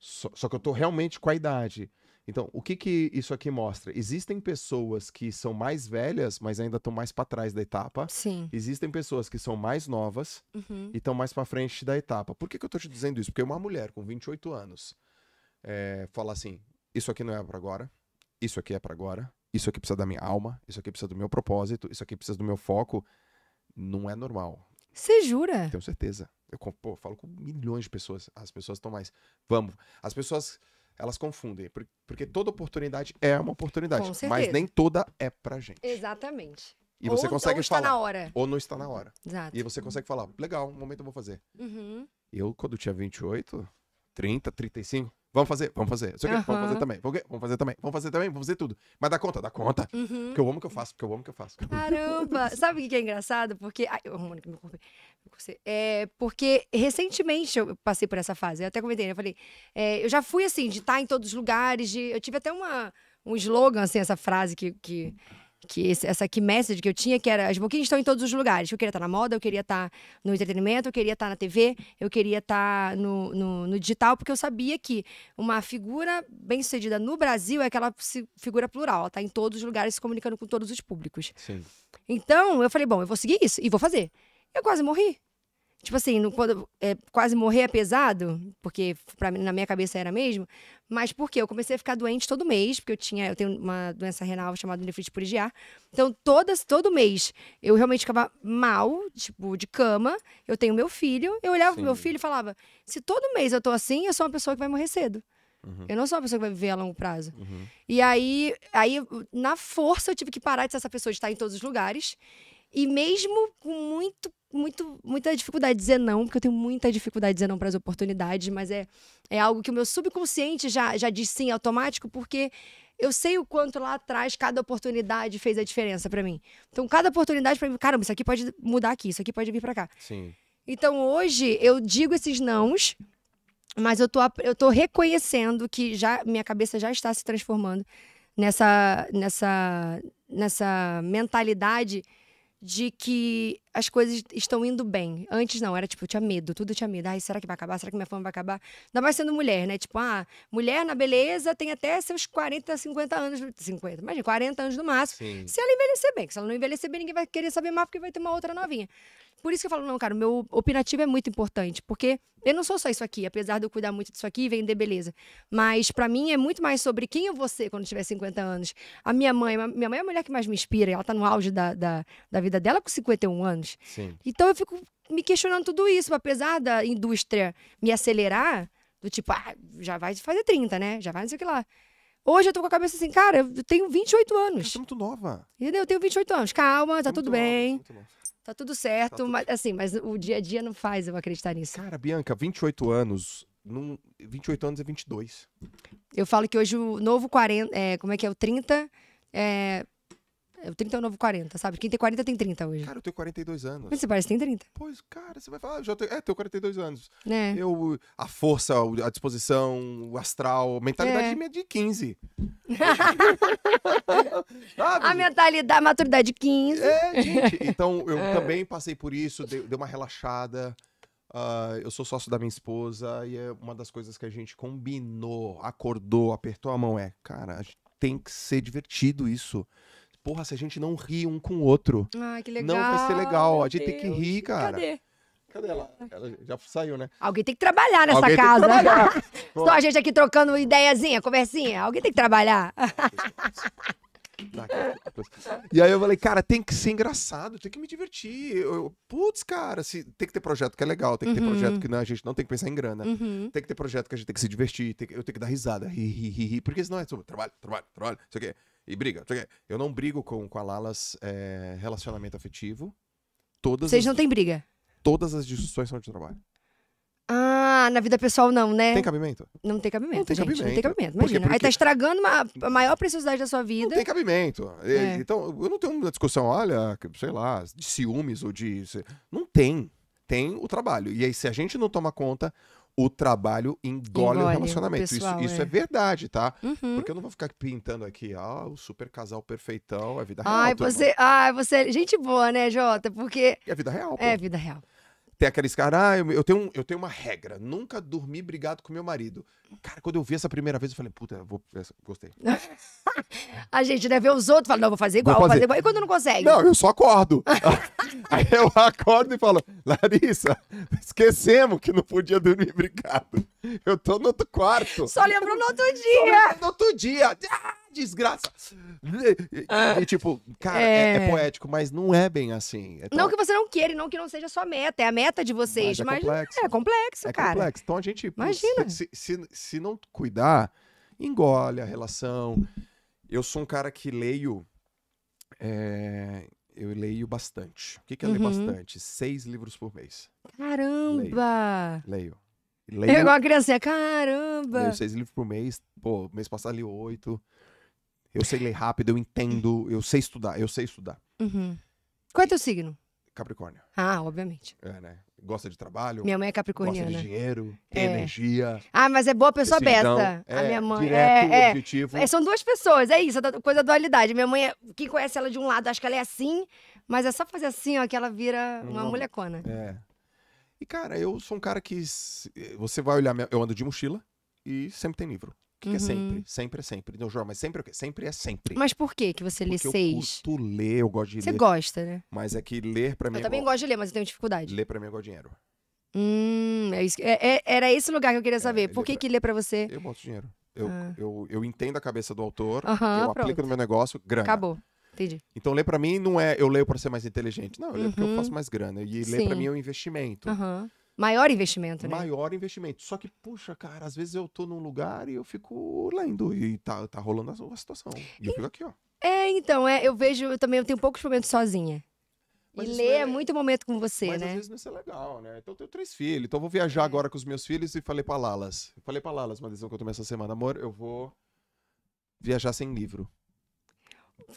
só que eu tô realmente com a idade. Então, o que, que isso aqui mostra? Existem pessoas que são mais velhas, mas ainda estão mais para trás da etapa. Sim. Existem pessoas que são mais novas uhum. e estão mais para frente da etapa. Por que, que eu estou te dizendo isso? Porque uma mulher com 28 anos é, fala assim: isso aqui não é para agora, isso aqui é para agora, isso aqui precisa da minha alma, isso aqui precisa do meu propósito, isso aqui precisa do meu foco. Não é normal. Você jura? Tenho certeza. Eu pô, falo com milhões de pessoas. As pessoas estão mais. Vamos. As pessoas elas confundem. Porque uhum. toda oportunidade é uma oportunidade. Mas nem toda é pra gente. Exatamente. E você ou, consegue ou falar. Ou está na hora. Ou não está na hora. Exato. E você consegue falar, legal, um momento eu vou fazer. Uhum. Eu, quando tinha 28, 30, 35, Vamos fazer, vamos fazer. Isso aqui, uhum. vamos fazer também. Vamos fazer também, vamos fazer também, vamos fazer tudo. Mas dá conta, dá conta. Uhum. Porque eu amo o que eu faço, porque eu amo o que eu faço. Caramba! Sabe o que é engraçado? Porque. Ai, eu harmônico, meu corpo. É, é porque recentemente eu passei por essa fase. Eu até comentei, né? Eu falei, é, eu já fui assim, de estar tá em todos os lugares, de. Eu tive até uma, um slogan, assim, essa frase que. que que esse, essa que message que eu tinha, que era as tipo, boquinhas estão em todos os lugares. Eu queria estar tá na moda, eu queria estar tá no entretenimento, eu queria estar tá na TV, eu queria estar no, no, no digital, porque eu sabia que uma figura bem-sucedida no Brasil é aquela figura plural, ela está em todos os lugares se comunicando com todos os públicos. Sim. Então, eu falei, bom, eu vou seguir isso e vou fazer. Eu quase morri. Tipo assim, no, quando é, quase morrer é pesado, porque pra, na minha cabeça era mesmo. Mas por quê? Eu comecei a ficar doente todo mês, porque eu tinha, eu tenho uma doença renal chamada nefrite purigiar. Então, todas, todo mês, eu realmente ficava mal, tipo, de cama. Eu tenho meu filho, eu olhava Sim. pro meu filho e falava: se todo mês eu tô assim, eu sou uma pessoa que vai morrer cedo. Uhum. Eu não sou uma pessoa que vai viver a longo prazo. Uhum. E aí, aí, na força, eu tive que parar de ser essa pessoa de estar em todos os lugares. E mesmo com muito muito, muita dificuldade de dizer não, porque eu tenho muita dificuldade de dizer não para as oportunidades, mas é, é algo que o meu subconsciente já, já diz sim automático, porque eu sei o quanto lá atrás cada oportunidade fez a diferença para mim. Então, cada oportunidade para mim, caramba, isso aqui pode mudar aqui, isso aqui pode vir para cá. Sim. Então, hoje, eu digo esses nãos, mas eu tô, eu tô reconhecendo que já minha cabeça já está se transformando nessa, nessa, nessa mentalidade de que as coisas estão indo bem. Antes não, era tipo, eu tinha medo, tudo tinha medo. Ai, será que vai acabar? Será que minha fama vai acabar? Ainda mais sendo mulher, né? Tipo, ah, mulher na beleza tem até seus 40, 50 anos, 50, imagina, 40 anos no máximo. Sim. Se ela envelhecer bem, se ela não envelhecer bem, ninguém vai querer saber mais porque vai ter uma outra novinha por isso que eu falo, não, cara, o meu opinativo é muito importante, porque eu não sou só isso aqui, apesar de eu cuidar muito disso aqui e vender beleza. Mas para mim é muito mais sobre quem eu vou ser quando tiver 50 anos. A minha mãe, minha mãe é a mulher que mais me inspira, ela tá no auge da, da, da vida dela com 51 anos. Sim. Então eu fico me questionando tudo isso, apesar da indústria me acelerar, do tipo, ah, já vai fazer 30, né? Já vai não sei o que lá. Hoje eu tô com a cabeça assim, cara, eu tenho 28 anos. Você é muito nova. Entendeu? Eu tenho 28 anos. Calma, tá tudo bem. muito nova. Tá tudo certo, tá tudo... mas assim, mas o dia a dia não faz eu acreditar nisso. Cara, Bianca, 28 anos, num, 28 anos é 22. Eu falo que hoje o novo 40, é, como é que é, o 30, é, 30 é o novo 40, sabe? Quem tem 40 tem 30 hoje. Cara, eu tenho 42 anos. Mas você parece que tem 30. Pois, cara, você vai falar, ah, já tenho, é, tenho 42 anos. É. Eu, a força, a disposição, o astral, a mentalidade é. é de 15. *laughs* sabe, a mentalidade, a maturidade de 15. É, gente, então eu é. também passei por isso, dei, dei uma relaxada. Uh, eu sou sócio da minha esposa e é uma das coisas que a gente combinou, acordou, apertou a mão é, cara, tem que ser divertido isso porra, se a gente não rir um com o outro, ah, que legal, não vai ser legal. A gente Deus. tem que rir, cara. Cadê? Cadê ela? Ela já saiu, né? Alguém tem que trabalhar nessa Alguém casa. Trabalhar. Só a gente aqui trocando ideiazinha, conversinha. Alguém tem que trabalhar. e aí eu falei, cara, tem que ser engraçado, tem que me divertir. Eu, eu, putz, cara, se, tem que ter projeto que é legal, tem que uhum. ter projeto que não, a gente não tem que pensar em grana. Uhum. Tem que ter projeto que a gente tem que se divertir, que, eu tenho que dar risada, ri, ri, ri, ri, porque senão é sobre trabalho, trabalho, trabalho, isso aqui e briga. Eu não brigo com, com a Lalas é, relacionamento afetivo. Todas Vocês as, não têm briga? Todas as discussões são de trabalho. Ah, na vida pessoal não, né? Tem cabimento? Não tem cabimento, não tem gente, Cabimento. Não tem cabimento, imagina. Aí tá estragando uma, a maior preciosidade da sua vida. Não tem cabimento. É. Então, eu não tenho uma discussão, olha, sei lá, de ciúmes ou de... Não tem. Tem o trabalho. E aí, se a gente não toma conta, o trabalho engole, engole o relacionamento. pessoal, isso, isso é. é. verdade, tá? Uhum. Porque eu não vou ficar pintando aqui, ó o super casal perfeitão, é vida real. Ai, você, ai, você é gente boa, né, Jota? Porque. É vida real. É pô. É vida real tem aqueles caras, ah, eu, tenho um, eu tenho uma regra, nunca dormi brigado com meu marido. Cara, quando eu vi essa primeira vez, eu falei, puta, eu vou, gostei. *laughs* a gente, deve né, ver os outros, fala, não, vou fazer igual, vou fazer. Vou fazer igual. E quando não consegue? Não, eu só acordo. *laughs* Aí eu acordo e falo, Larissa, esquecemos que não podia dormir brigado. Eu tô no outro quarto. Só lembrou no outro dia. Só no outro dia. Ah! desgraça. É. E tipo, cara, é... É, é... poético, mas não é bem assim. É não que você não queira e não que não seja sua meta, é a meta de vocês. Mas é complexo. é complexo, é cara. É complexo. Então a gente, Imagina. Se, se, se não cuidar, engole a relação. Eu sou um cara que leio. É, eu leio bastante. O que, que eu uhum. leio bastante? Seis livros por mês. Caramba! Leio. leio. leio é igual a criança, caramba! Leio seis livros por mês. Pô, mês passado li oito. Eu sei ler rápido, eu entendo, eu sei estudar, eu sei estudar. Uhum. Qual é teu signo? Capricórnio. Ah, obviamente. É, né? Gosta de trabalho. Minha mãe é capricorniana. Gosta de dinheiro, é. energia. Ah, mas é boa pessoa besta. É, a minha mãe direto, é, é, objetivo. É, são duas pessoas, é isso, é coisa da dualidade. Minha mãe, é, quem conhece ela de um lado, acha que ela é assim, mas é só fazer assim, ó, que ela vira uma Não. molecona. É. E, cara, eu sou um cara que. Você vai olhar, eu ando de mochila e sempre tem livro que, uhum. que é sempre? Uhum. Sempre é sempre. Não, João, mas sempre é o quê? Sempre é sempre. Mas por que que você lê Porque seis? Eu de ler, eu gosto de você ler. Você gosta, né? Mas é que ler pra mim. Eu é também igual... gosto de ler, mas eu tenho dificuldade. Ler pra mim é igual dinheiro. Hum, é isso, é, é, era esse lugar que eu queria é, saber. Por que, pra... que ler pra você? Eu boto dinheiro. Eu, ah. eu, eu entendo a cabeça do autor, uhum, eu pronto. aplico no meu negócio, grana. Acabou. Entendi. Então ler para mim não é eu leio para ser mais inteligente. Não, eu leio uhum. porque eu uhum. faço mais grana. E ler para mim é um investimento. Uhum. Maior investimento, né? Maior investimento. Só que, puxa, cara, às vezes eu tô num lugar e eu fico lendo e tá, tá rolando a, a situação. E, e eu fico aqui, ó. É, então, é, eu vejo, eu também eu tenho poucos momentos sozinha. Mas e ler é, é... muito momento com você, mas né? Mas às vezes isso é legal, né? Então eu tenho três filhos, então eu vou viajar é. agora com os meus filhos e falei pra Lalas. Eu falei pra Lalas uma decisão que eu tomei essa semana. Amor, eu vou viajar sem livro.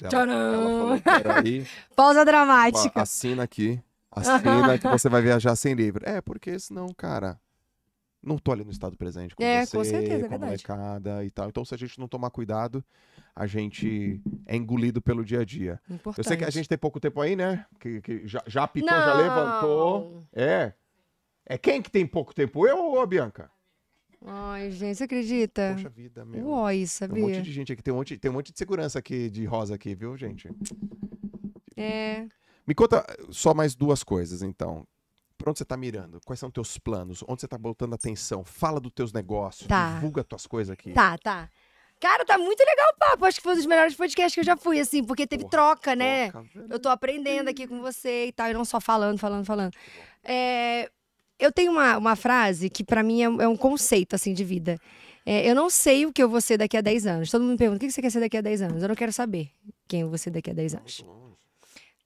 Ela, Tcharam! ela falou, peraí. *laughs* Pausa dramática. assina aqui. Assina que *laughs* você vai viajar sem livro. É, porque senão, cara, não tô ali no estado presente com é, você, com, certeza, é com a é molecada e tal. Então, se a gente não tomar cuidado, a gente uhum. é engolido pelo dia a dia. Importante. Eu sei que a gente tem pouco tempo aí, né? Que, que já, já apitou, não. já levantou. É. É quem que tem pouco tempo, eu ou a Bianca? Ai, gente, você acredita? Poxa vida, meu. Uói, sabia? Tem um monte de gente aqui, tem um monte, tem um monte de segurança aqui, de rosa aqui, viu, gente? É... Me conta só mais duas coisas, então. Pra onde você tá mirando? Quais são teus planos? Onde você tá botando atenção? Fala dos teus negócios, tá. divulga tuas coisas aqui. Tá, tá. Cara, tá muito legal o papo. Acho que foi um dos melhores podcasts que eu já fui, assim, porque teve Porra, troca, né? eu tô aprendendo aqui com você e tal, e não só falando, falando, falando. É, eu tenho uma, uma frase que para mim é, é, um conceito, assim, de vida. É, eu não sei o que eu vou ser daqui a 10 anos. Todo mundo me pergunta, o que você quer ser daqui a 10 anos? Eu não quero saber quem eu vou ser daqui a 10 anos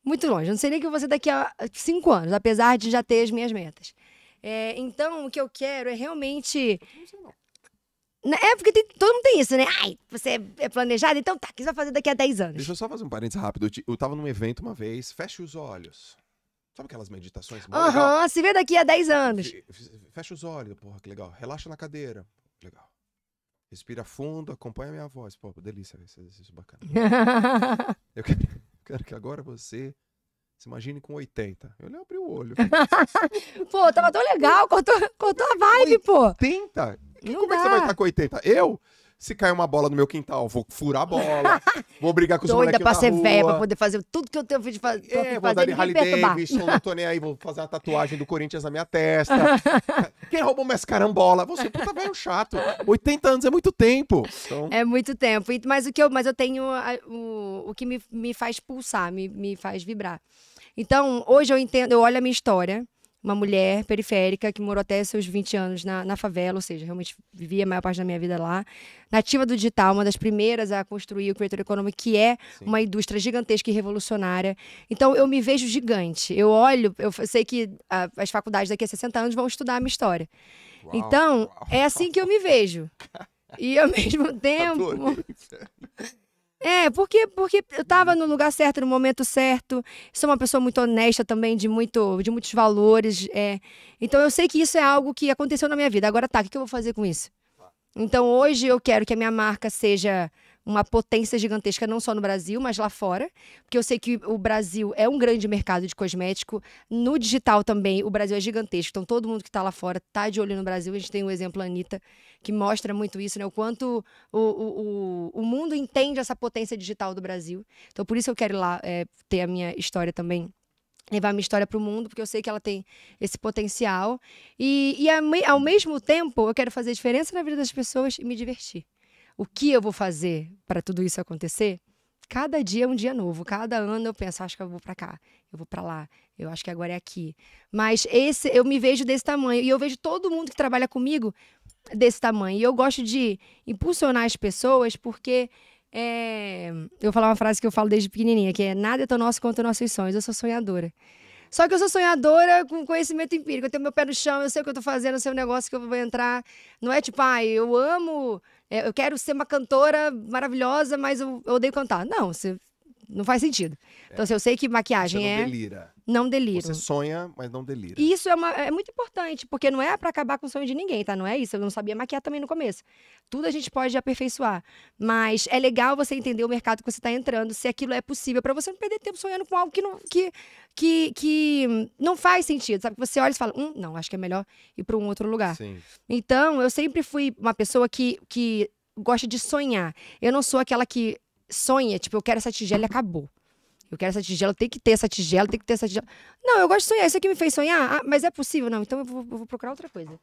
muito longe. Eu não sei nem que você daqui a cinco anos, apesar de já ter as minhas metas. É, então, o que eu quero é realmente. É porque tem, todo mundo tem isso, né? Ai, você é planejado, então tá, o que você vai fazer daqui a 10 anos? Deixa eu só fazer um parênteses rápido. Eu, te, eu tava num evento uma vez, feche os olhos. Sabe aquelas meditações? Aham, uhum, se vê daqui a 10 anos. Fecha os olhos, porra, que legal. Relaxa na cadeira. Legal. Respira fundo, acompanha a minha voz. Pô, delícia, esse exercício bacana. *laughs* eu quero quero que agora você se imagine com 80. Eu abri o olho. *laughs* pô, tava tão legal, cortou, cortou a vibe, 80? pô. 80? Como é que você vai estar tá com 80? Eu? Se cair uma bola no meu quintal, vou furar a bola, *laughs* vou brigar com os moleques na pra ser velha, pra poder fazer tudo que eu tenho é, de fazer. É, vou fazer, dar de Harley Davidson, não tô nem aí, vou fazer a tatuagem do Corinthians na minha testa. *laughs* Quem roubou minhas escarambola, Você, puta velho chato. 80 anos é muito tempo. Então... É muito tempo. Mas o que eu, mas eu tenho o, o que me, me faz pulsar, me, me faz vibrar. Então, hoje eu entendo, eu olho a minha história uma mulher periférica que morou até seus 20 anos na, na favela, ou seja, realmente vivia a maior parte da minha vida lá. Nativa do digital, uma das primeiras a construir o Creator Economy, que é Sim. uma indústria gigantesca e revolucionária. Então, eu me vejo gigante. Eu olho, eu sei que a, as faculdades daqui a 60 anos vão estudar a minha história. Uau, então, uau, é assim uau. que eu me vejo. *laughs* E ao mesmo tá tempo. É, porque, porque eu estava no lugar certo, no momento certo. Sou uma pessoa muito honesta também, de, muito, de muitos valores. É. Então eu sei que isso é algo que aconteceu na minha vida. Agora tá, o que eu vou fazer com isso? Então hoje eu quero que a minha marca seja uma potência gigantesca, não só no Brasil, mas lá fora. Porque eu sei que o Brasil é um grande mercado de cosmético. No digital também, o Brasil é gigantesco. Então, todo mundo que está lá fora está de olho no Brasil. A gente tem o um exemplo, a Anitta, que mostra muito isso, né? O quanto o, o, o, o mundo entende essa potência digital do Brasil. Então, por isso eu quero ir lá é, ter a minha história também levar minha história para o mundo, porque eu sei que ela tem esse potencial. E, e ao mesmo tempo, eu quero fazer diferença na vida das pessoas e me divertir o que eu vou fazer para tudo isso acontecer, cada dia é um dia novo. Cada ano eu penso, acho que eu vou para cá, eu vou para lá, eu acho que agora é aqui. Mas esse, eu me vejo desse tamanho e eu vejo todo mundo que trabalha comigo desse tamanho. E eu gosto de impulsionar as pessoas porque é... eu vou falar uma frase que eu falo desde pequenininha, que é nada é tão nosso quanto nossos sonhos. Eu sou sonhadora. Só que eu sou sonhadora com conhecimento empírico. Eu tenho meu pé no chão, eu sei o que eu tô fazendo, eu sei o negócio que eu vou entrar. Não é tipo, ai, ah, eu amo é, eu quero ser uma cantora maravilhosa, mas eu, eu odeio cantar. Não, você não faz sentido. Então, é. se assim, eu sei que maquiagem você não é. Delira. Não deliro. Você sonha, mas não delira. E isso é, uma, é muito importante, porque não é para acabar com o sonho de ninguém, tá? Não é isso. Eu não sabia maquiar também no começo. Tudo a gente pode aperfeiçoar. Mas é legal você entender o mercado que você está entrando, se aquilo é possível, para você não perder tempo sonhando com algo que não, que, que, que não faz sentido, sabe? Que você olha e fala, hum, não, acho que é melhor ir para um outro lugar. Sim. Então, eu sempre fui uma pessoa que, que gosta de sonhar. Eu não sou aquela que sonha, tipo, eu quero essa tigela e acabou. Eu quero essa tigela, tem que ter essa tigela, tem que ter essa tigela. Não, eu gosto de sonhar, isso aqui me fez sonhar. Ah, mas é possível, não. Então eu vou, vou procurar outra coisa.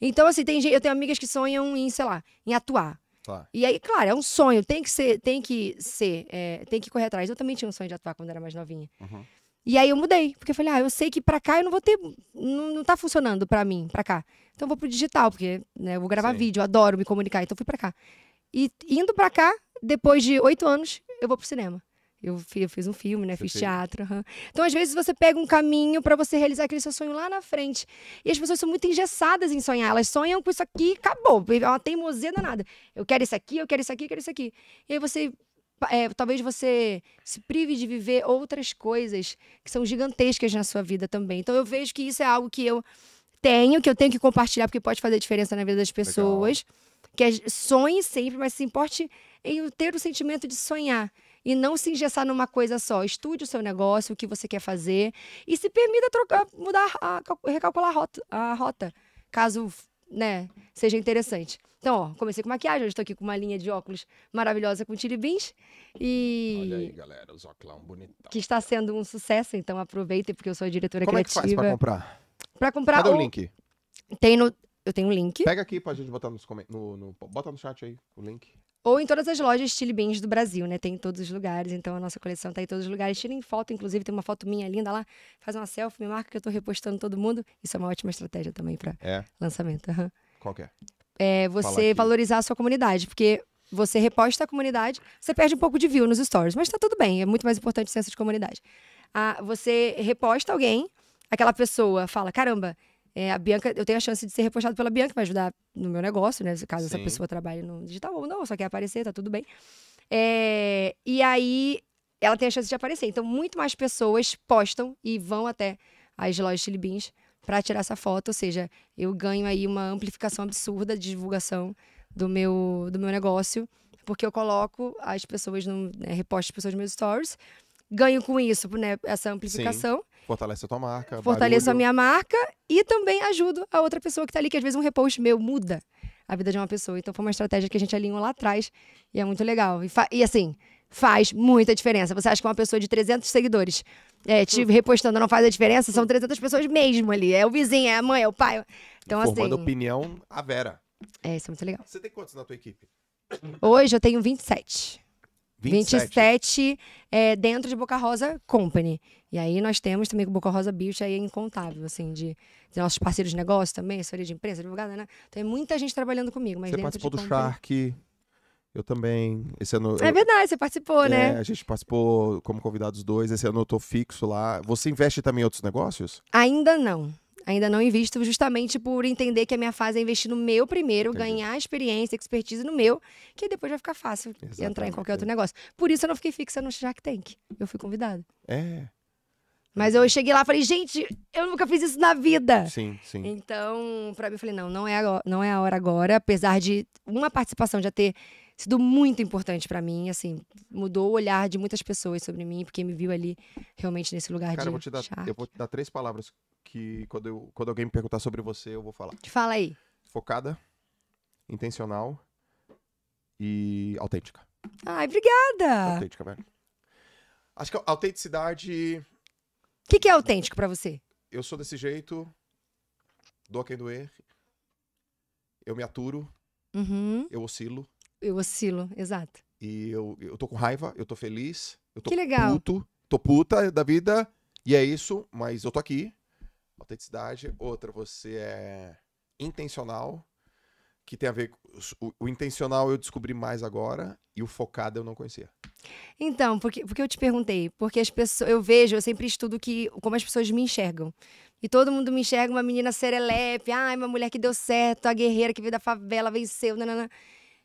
Então, assim, tem, eu tenho amigas que sonham em, sei lá, em atuar. Claro. Tá. E aí, claro, é um sonho, tem que ser, tem que ser, é, tem que correr atrás. Eu também tinha um sonho de atuar quando era mais novinha. Uhum. E aí eu mudei, porque eu falei, ah, eu sei que pra cá eu não vou ter, não, não tá funcionando pra mim, pra cá. Então eu vou pro digital, porque né, eu vou gravar Sim. vídeo, eu adoro me comunicar, então eu fui pra cá. E indo pra cá, depois de oito anos, eu vou pro cinema. Eu fiz, eu fiz um filme, né? Você fiz fez? teatro. Uhum. Então, às vezes, você pega um caminho para você realizar aquele seu sonho lá na frente. E as pessoas são muito engessadas em sonhar. Elas sonham com isso aqui e acabou. É uma teimosia danada. Eu quero isso aqui, eu quero isso aqui, eu quero isso aqui. E aí você é, talvez você se prive de viver outras coisas que são gigantescas na sua vida também. Então eu vejo que isso é algo que eu tenho, que eu tenho que compartilhar, porque pode fazer diferença na vida das pessoas. Legal. Que é, sonhe sempre, mas se importe em ter o sentimento de sonhar e não se engessar numa coisa só. Estude o seu negócio, o que você quer fazer e se permita trocar, mudar, a, recalcular a rota, a rota, caso né, seja interessante. Então, ó, comecei com maquiagem, hoje estou aqui com uma linha de óculos maravilhosa com Tiribins e... Olha aí, galera, os óculos bonitão. Que está sendo um sucesso, então aproveitem, porque eu sou a diretora Como criativa. Como é que faz para comprar? Para comprar... Cadê o, o link? Tem no... Eu tenho um link. Pega aqui pra gente botar nos comentários. No, no, bota no chat aí o link. Ou em todas as lojas Chile Beans do Brasil, né? Tem em todos os lugares. Então a nossa coleção tá em todos os lugares. Tirem foto, inclusive, tem uma foto minha linda lá. Faz uma selfie, me marca que eu tô repostando todo mundo. Isso é uma ótima estratégia também para é. lançamento. Uhum. Qual que é? É você valorizar a sua comunidade, porque você reposta a comunidade, você perde um pouco de view nos stories, mas tá tudo bem, é muito mais importante o senso de comunidade. Ah, você reposta alguém, aquela pessoa fala: caramba, é, a Bianca, eu tenho a chance de ser repostado pela Bianca, para vai ajudar no meu negócio, né? Caso Sim. essa pessoa trabalhe no digital ou não, só quer aparecer, tá tudo bem. É, e aí ela tem a chance de aparecer. Então, muito mais pessoas postam e vão até as lojas Chili Beans para tirar essa foto. Ou seja, eu ganho aí uma amplificação absurda de divulgação do meu, do meu negócio, porque eu coloco as pessoas, no, né, reposto as pessoas nos meus stories, ganho com isso, né, essa amplificação. Sim. Fortalece a tua marca. Fortaleço barulho. a minha marca e também ajudo a outra pessoa que tá ali, que às vezes um repost meu muda a vida de uma pessoa. Então foi uma estratégia que a gente alinhou lá atrás e é muito legal. E, e assim, faz muita diferença. Você acha que uma pessoa de 300 seguidores é, te repostando não faz a diferença? São 300 pessoas mesmo ali. É o vizinho, é a mãe, é o pai. Então, assim, Formando assim, opinião, a Vera. É, isso é muito legal. Você tem quantos na tua equipe? Hoje eu tenho 27. 27, 27 é, dentro de Boca Rosa Company. E aí nós temos também com Boca Rosa Beauty aí é incontável, assim, de, de, nossos parceiros de negócio também, assessoria de empresa, advogada, né? Tem então, é muita gente trabalhando comigo, mas Você dentro participou de do company... Shark, eu também, esse ano... É eu... É verdade, você participou, é, né? A gente participou como convidados dois, esse ano eu tô fixo lá. Você investe também em outros negócios? Ainda não. Ainda não invisto justamente por entender que a minha fase é investir no meu primeiro, Entendi. ganhar experiência, expertise no meu, que depois vai ficar fácil Exatamente. entrar em qualquer outro é. negócio. Por isso eu não fiquei fixa no Shark Tank. Eu fui convidada. É. Mas eu cheguei lá e falei, gente, eu nunca fiz isso na vida. Sim, sim. Então, pra mim, eu falei, não, não é, agora, não é a hora agora. Apesar de uma participação já ter sido muito importante para mim, assim, mudou o olhar de muitas pessoas sobre mim, porque me viu ali realmente nesse lugar Cara, de eu vou te dar, eu vou te dar três palavras que quando, eu, quando alguém me perguntar sobre você, eu vou falar. Fala aí. Focada, intencional e autêntica. Ai, obrigada. Autêntica, velho. Acho que a autenticidade. O que, que, é autêntico para você? Eu sou desse jeito, dou a quem doer, eu me aturo, uhum. eu oscilo eu oscilo, exato. E eu, eu tô com raiva, eu tô feliz, eu tô que legal. puto, tô puta da vida, e é isso, mas eu tô aqui. Autenticidade. É outra, você é intencional, que tem a ver. O, o intencional eu descobri mais agora, e o focado eu não conhecia. Então, porque, porque eu te perguntei, porque as pessoas, eu vejo, eu sempre estudo que como as pessoas me enxergam. E todo mundo me enxerga uma menina serelepe, ai, uma mulher que deu certo, a guerreira que veio da favela, venceu, nanana.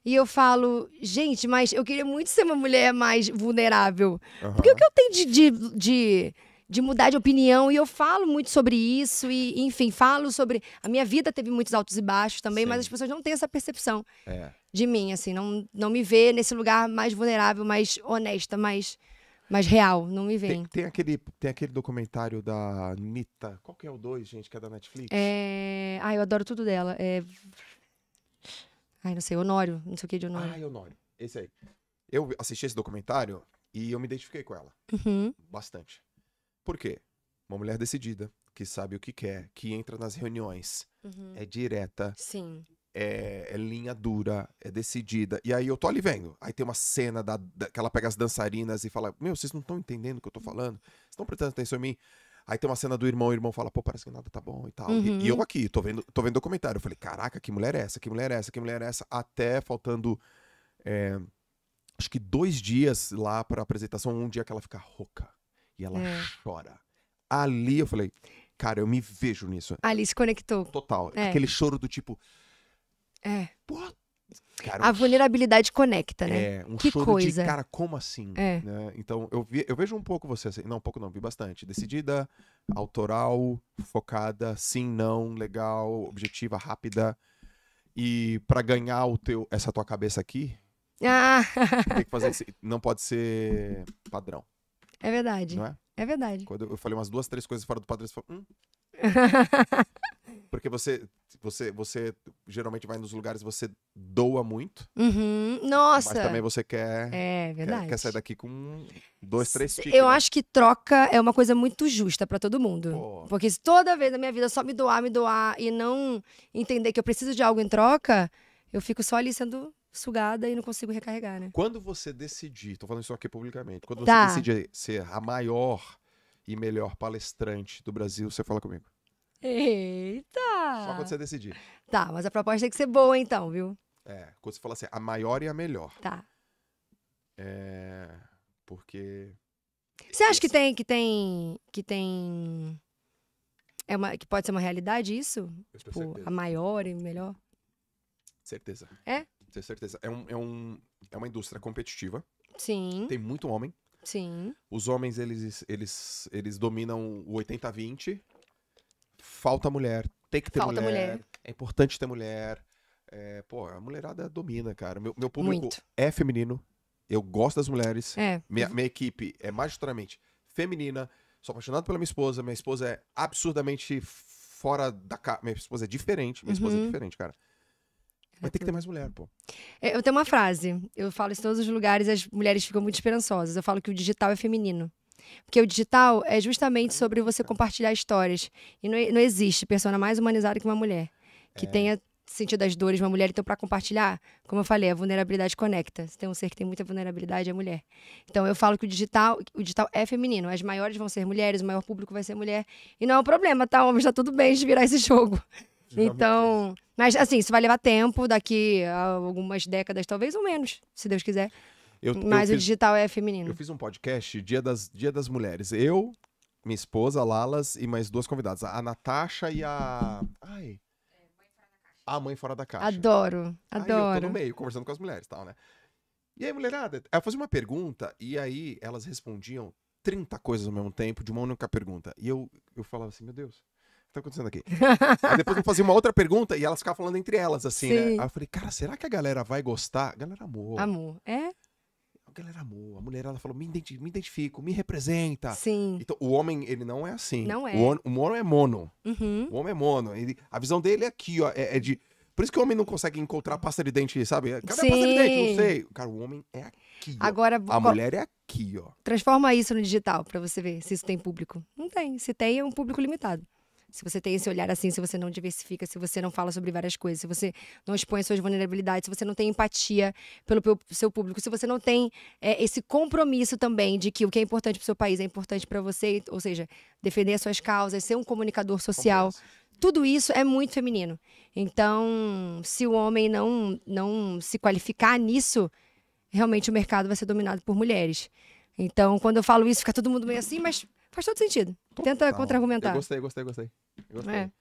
E eu falo, gente, mas eu queria muito ser uma mulher mais vulnerável. Uhum. Porque o que eu tenho de, de, de, de, mudar de opinião? E eu falo muito sobre isso, e enfim, falo sobre. A minha vida teve muitos altos e baixos também, Sim. mas as pessoas não têm essa percepção é. de mim, assim, não, não me vê nesse lugar mais vulnerável, mais honesta, mais. mais real, não me vê Tem, tem, aquele, tem aquele documentário da Anitta. Qual que é o 2, gente, que é da Netflix? É... Ah, eu adoro tudo dela. É... Ai, não sei, Honório, não sei o que de Honório. Ah, Honório, esse aí. Eu assisti esse documentário e eu me identifiquei com ela. Uhum. Bastante. Por quê? Uma mulher decidida, que sabe o que quer, que entra nas reuniões, uhum. é direta. Sim. É, é, linha dura, é decidida. E aí eu tô ali vendo. Aí tem uma cena da, da que ela pega as dançarinas e fala: Meu, vocês não estão entendendo o que eu tô falando? Vocês estão prestando atenção em mim? Aí tem uma cena do irmão, o irmão fala, pô, parece que nada tá bom e tal. Uhum. E, e, eu uhum. aqui, tô vendo, tô vendo documentário. Eu falei, caraca, que mulher é essa? Que mulher é essa? Que mulher é essa? Até faltando. É, acho que dois dias lá pra apresentação, um dia que ela fica rouca. E ela é. chora. Ali eu falei, cara, eu me vejo nisso. Ali se conectou. Total. É. Aquele choro do tipo. É. Pô, Cara, a um... vulnerabilidade conecta, né? É, um que coisa. De, cara, como assim? É. Né? Então, eu, vi, eu vejo um pouco você assim. Não, um pouco não, vi bastante. Decidida, autoral, focada, sim, não, legal, objetiva, rápida. E para ganhar o teu, essa tua cabeça aqui, ah. tem que fazer. *laughs* Não pode ser padrão. É verdade. Não é? É verdade. Quando eu falei umas duas, três coisas fora do padrão, você falou, hum, *laughs* Porque você, você, você geralmente vai nos lugares você doa muito. Uhum. Nossa. Mas também você quer. É verdade. Quer, quer sair daqui com dois, três tiques, Eu né? acho que troca é uma coisa muito justa para todo mundo. Pô. Porque se toda vez na minha vida só me doar, me doar e não entender que eu preciso de algo em troca, eu fico só ali sendo sugada e não consigo recarregar, né? Quando você decidir, tô falando isso aqui publicamente, quando tá. você decidir ser a maior e melhor palestrante do Brasil, você fala comigo. Eita! Só quando você decidir. Tá, mas a proposta tem que ser boa então, viu? É, quando você fala assim, a maior e a melhor. Tá. É, porque... Você acha que tem, que tem, que tem... É uma, que pode ser uma realidade isso? Eu tipo, certeza. a maior e melhor? Certeza. É? Tenho certeza. É, um, é, um, é uma indústria competitiva. Sim. Tem muito homem. Sim. Os homens, eles, eles, eles dominam o 80-20. Falta mulher. Tem que ter Falta mulher. mulher. É importante ter mulher. É, pô, a mulherada domina, cara. Meu, meu público Muito. é feminino. Eu gosto das mulheres. É. Minha, minha equipe é majoritariamente feminina. Sou apaixonado pela minha esposa. Minha esposa é absurdamente fora da casa. Minha esposa é diferente. Minha uhum. esposa é uhum. diferente, cara. Vai ter que ter mais mulher, pô. É, eu tenho uma frase, eu falo isso em todos os lugares, as mulheres ficam muito esperançosas. Eu falo que o digital é feminino. Porque o digital é justamente sobre você compartilhar histórias. E não, não existe persona mais humanizada que uma mulher. Que é. tenha sentido as dores de uma mulher. Então, para compartilhar, como eu falei, a vulnerabilidade conecta. Se tem um ser que tem muita vulnerabilidade, é a mulher. Então, eu falo que o digital, o digital é feminino. As maiores vão ser mulheres, o maior público vai ser mulher. E não é um problema, tá? Homens, está tudo bem de virar esse jogo. É então, mas assim, isso vai levar tempo, daqui a algumas décadas, talvez, ou menos, se Deus quiser. Eu, mas eu o fiz, digital é feminino. Eu fiz um podcast Dia das, Dia das Mulheres. Eu, minha esposa, Lalas, e mais duas convidadas. A Natasha e a. Ai. A mãe fora da caixa. Adoro, adoro. Aí eu tô no meio, conversando com as mulheres e tal, né? E aí, mulherada, ela fazia uma pergunta e aí elas respondiam 30 coisas ao mesmo tempo de uma única pergunta. E eu, eu falava assim, meu Deus, tá acontecendo aqui? Aí depois eu fazia uma outra pergunta e elas ficavam falando entre elas, assim, né? Sim. né? Aí eu falei, cara, será que a galera vai gostar? A galera amou. Amor, é? A galera amou. A mulher, ela falou, me, me identifico, me representa. Sim. Então, o homem, ele não é assim. Não é. O, o mono é mono. Uhum. O homem é mono. Ele, a visão dele é aqui, ó, é, é de... Por isso que o homem não consegue encontrar pasta de dente, sabe? Cadê Sim. a pasta de dente? Não sei. Cara, o homem é aqui. Ó. Agora, a mulher é aqui, ó. Transforma isso no digital para você ver se isso tem público. Não tem. Se tem, é um público limitado se você tem esse olhar assim, se você não diversifica, se você não fala sobre várias coisas, se você não expõe suas vulnerabilidades, se você não tem empatia pelo seu público, se você não tem é, esse compromisso também de que o que é importante para o seu país é importante para você, ou seja, defender as suas causas, ser um comunicador social. Tudo isso é muito feminino. Então, se o homem não, não se qualificar nisso, realmente o mercado vai ser dominado por mulheres. Então, quando eu falo isso, fica todo mundo meio assim, mas Faz todo sentido. Total. Tenta contra-argumentar. Gostei, gostei, gostei. gostei. É.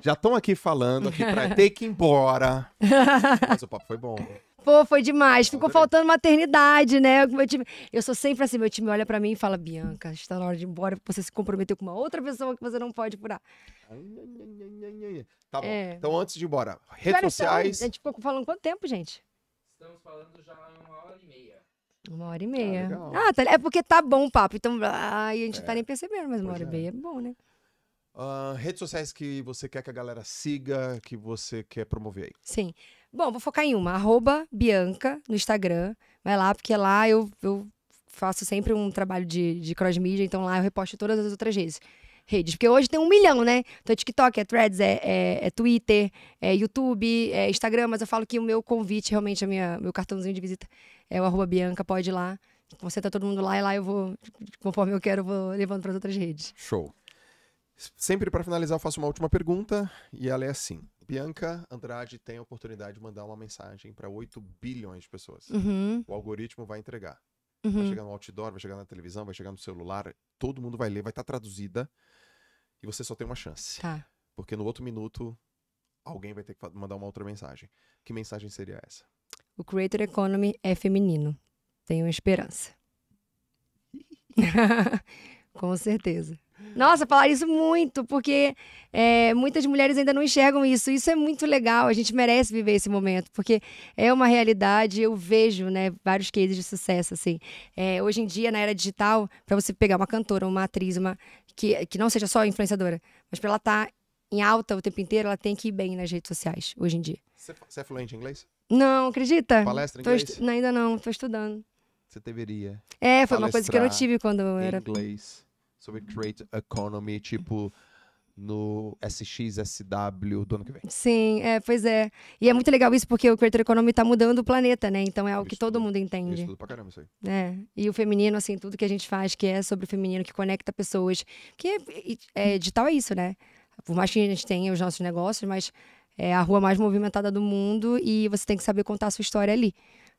Já estão aqui falando aqui pra *laughs* ter que ir embora. *laughs* Mas o papo foi bom. Pô, foi demais. Ficou faltando maternidade, né? Meu time... Eu sou sempre assim, meu time olha para mim e fala, Bianca, está na hora de ir embora, porque você se comprometeu com uma outra pessoa que você não pode curar. Tá bom. É. Então, antes de ir embora, redes então, sociais... A gente ficou falando quanto tempo, gente? Estamos falando já uma hora e meia. Uma hora e ah, meia. Ah, ah tá, é porque tá bom o papo. Então, ai, ah, a gente é. tá nem percebendo, mas uma pois hora é. e meia é bom, né? Uh, redes sociais que você quer que a galera siga, que você quer promover aí. Sim. Bom, vou focar em uma. Arroba Bianca no Instagram. Vai lá, porque lá eu, eu faço sempre um trabalho de, de cross media então lá eu reposto todas as outras redes redes. Porque hoje tem um milhão, né? Então é TikTok, é Threads, é, é, é Twitter, é YouTube, é Instagram. Mas eu falo que o meu convite, realmente, o meu cartãozinho de visita é o arroba Bianca, pode ir lá. Você tá todo mundo lá e lá eu vou, conforme eu quero, eu vou levando para as outras redes. Show. Sempre para finalizar, eu faço uma última pergunta e ela é assim: Bianca Andrade tem a oportunidade de mandar uma mensagem para 8 bilhões de pessoas. Uhum. O algoritmo vai entregar. Uhum. Vai chegar no outdoor, vai chegar na televisão, vai chegar no celular, todo mundo vai ler, vai estar tá traduzida e você só tem uma chance. Tá. Porque no outro minuto, alguém vai ter que mandar uma outra mensagem. Que mensagem seria essa? O Creator Economy é feminino. Tenho esperança. *laughs* *laughs* Com certeza. Nossa, falar isso muito, porque é, muitas mulheres ainda não enxergam isso. Isso é muito legal, a gente merece viver esse momento, porque é uma realidade. Eu vejo né, vários cases de sucesso. assim. É, hoje em dia, na era digital, para você pegar uma cantora, uma atriz, uma que, que não seja só influenciadora, mas para ela estar tá em alta o tempo inteiro, ela tem que ir bem nas redes sociais, hoje em dia. Você é fluente em inglês? Não, acredita? Palestra em tô inglês? Não, ainda não, estou estudando. Você deveria. É, foi uma coisa que eu não tive quando eu era. Inglês sobre Create Economy, tipo no SXSW do ano que vem. Sim, é, pois é. E é muito legal isso porque o Creator Economy está mudando o planeta, né? Então é algo que todo mundo entende. Isso pra caramba isso aí. É. E o feminino, assim, tudo que a gente faz que é sobre o feminino, que conecta pessoas. Que é, é, digital é isso, né? Por mais que a gente tenha os nossos negócios, mas é a rua mais movimentada do mundo e você tem que saber contar a sua história ali.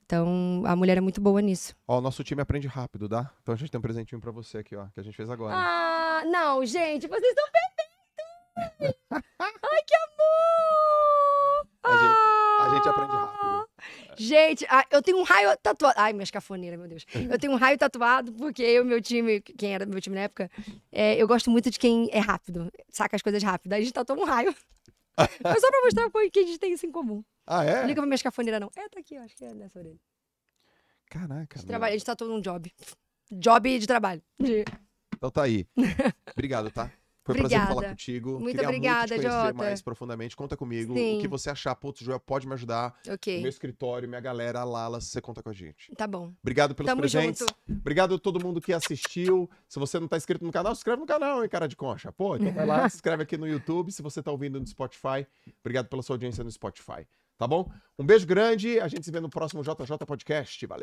Então, a mulher é muito boa nisso. Ó, o nosso time aprende rápido, tá? Então a gente tem um presentinho para você aqui, ó, que a gente fez agora. Ah, não, gente, vocês estão perfeitos! Ai, que amor! A, ah! gente, a gente ah! aprende rápido. Gente, ah, eu tenho um raio tatuado. Ai, minha escafoneira, meu Deus. Eu tenho um raio tatuado porque eu, meu time, quem era meu time na época, é, eu gosto muito de quem é rápido, saca as coisas rápido. Aí a gente tatuou um raio. Mas *laughs* só pra mostrar o que a gente tem isso em comum. Ah, é? Não liga pra minha escafoneira, não. É, tá aqui, acho que é nessa orelha. Caraca. A gente, trabalha, a gente tá todo num job. Job de trabalho. De... Então tá aí. *laughs* Obrigado, tá? Foi um obrigada. prazer falar contigo. Muito Queria obrigada, muito te conhecer Jota. mais profundamente. Conta comigo. Sim. O que você achar, putz, Joel, pode me ajudar. Ok. Meu escritório, minha galera, a Lala, você conta com a gente. Tá bom. Obrigado pelos Tamo presentes. Junto. Obrigado a todo mundo que assistiu. Se você não tá inscrito no canal, se inscreve no canal, hein, cara de concha. Pô, então vai lá, *laughs* se inscreve aqui no YouTube. Se você tá ouvindo no Spotify, obrigado pela sua audiência no Spotify. Tá bom? Um beijo grande, a gente se vê no próximo JJ Podcast. Valeu!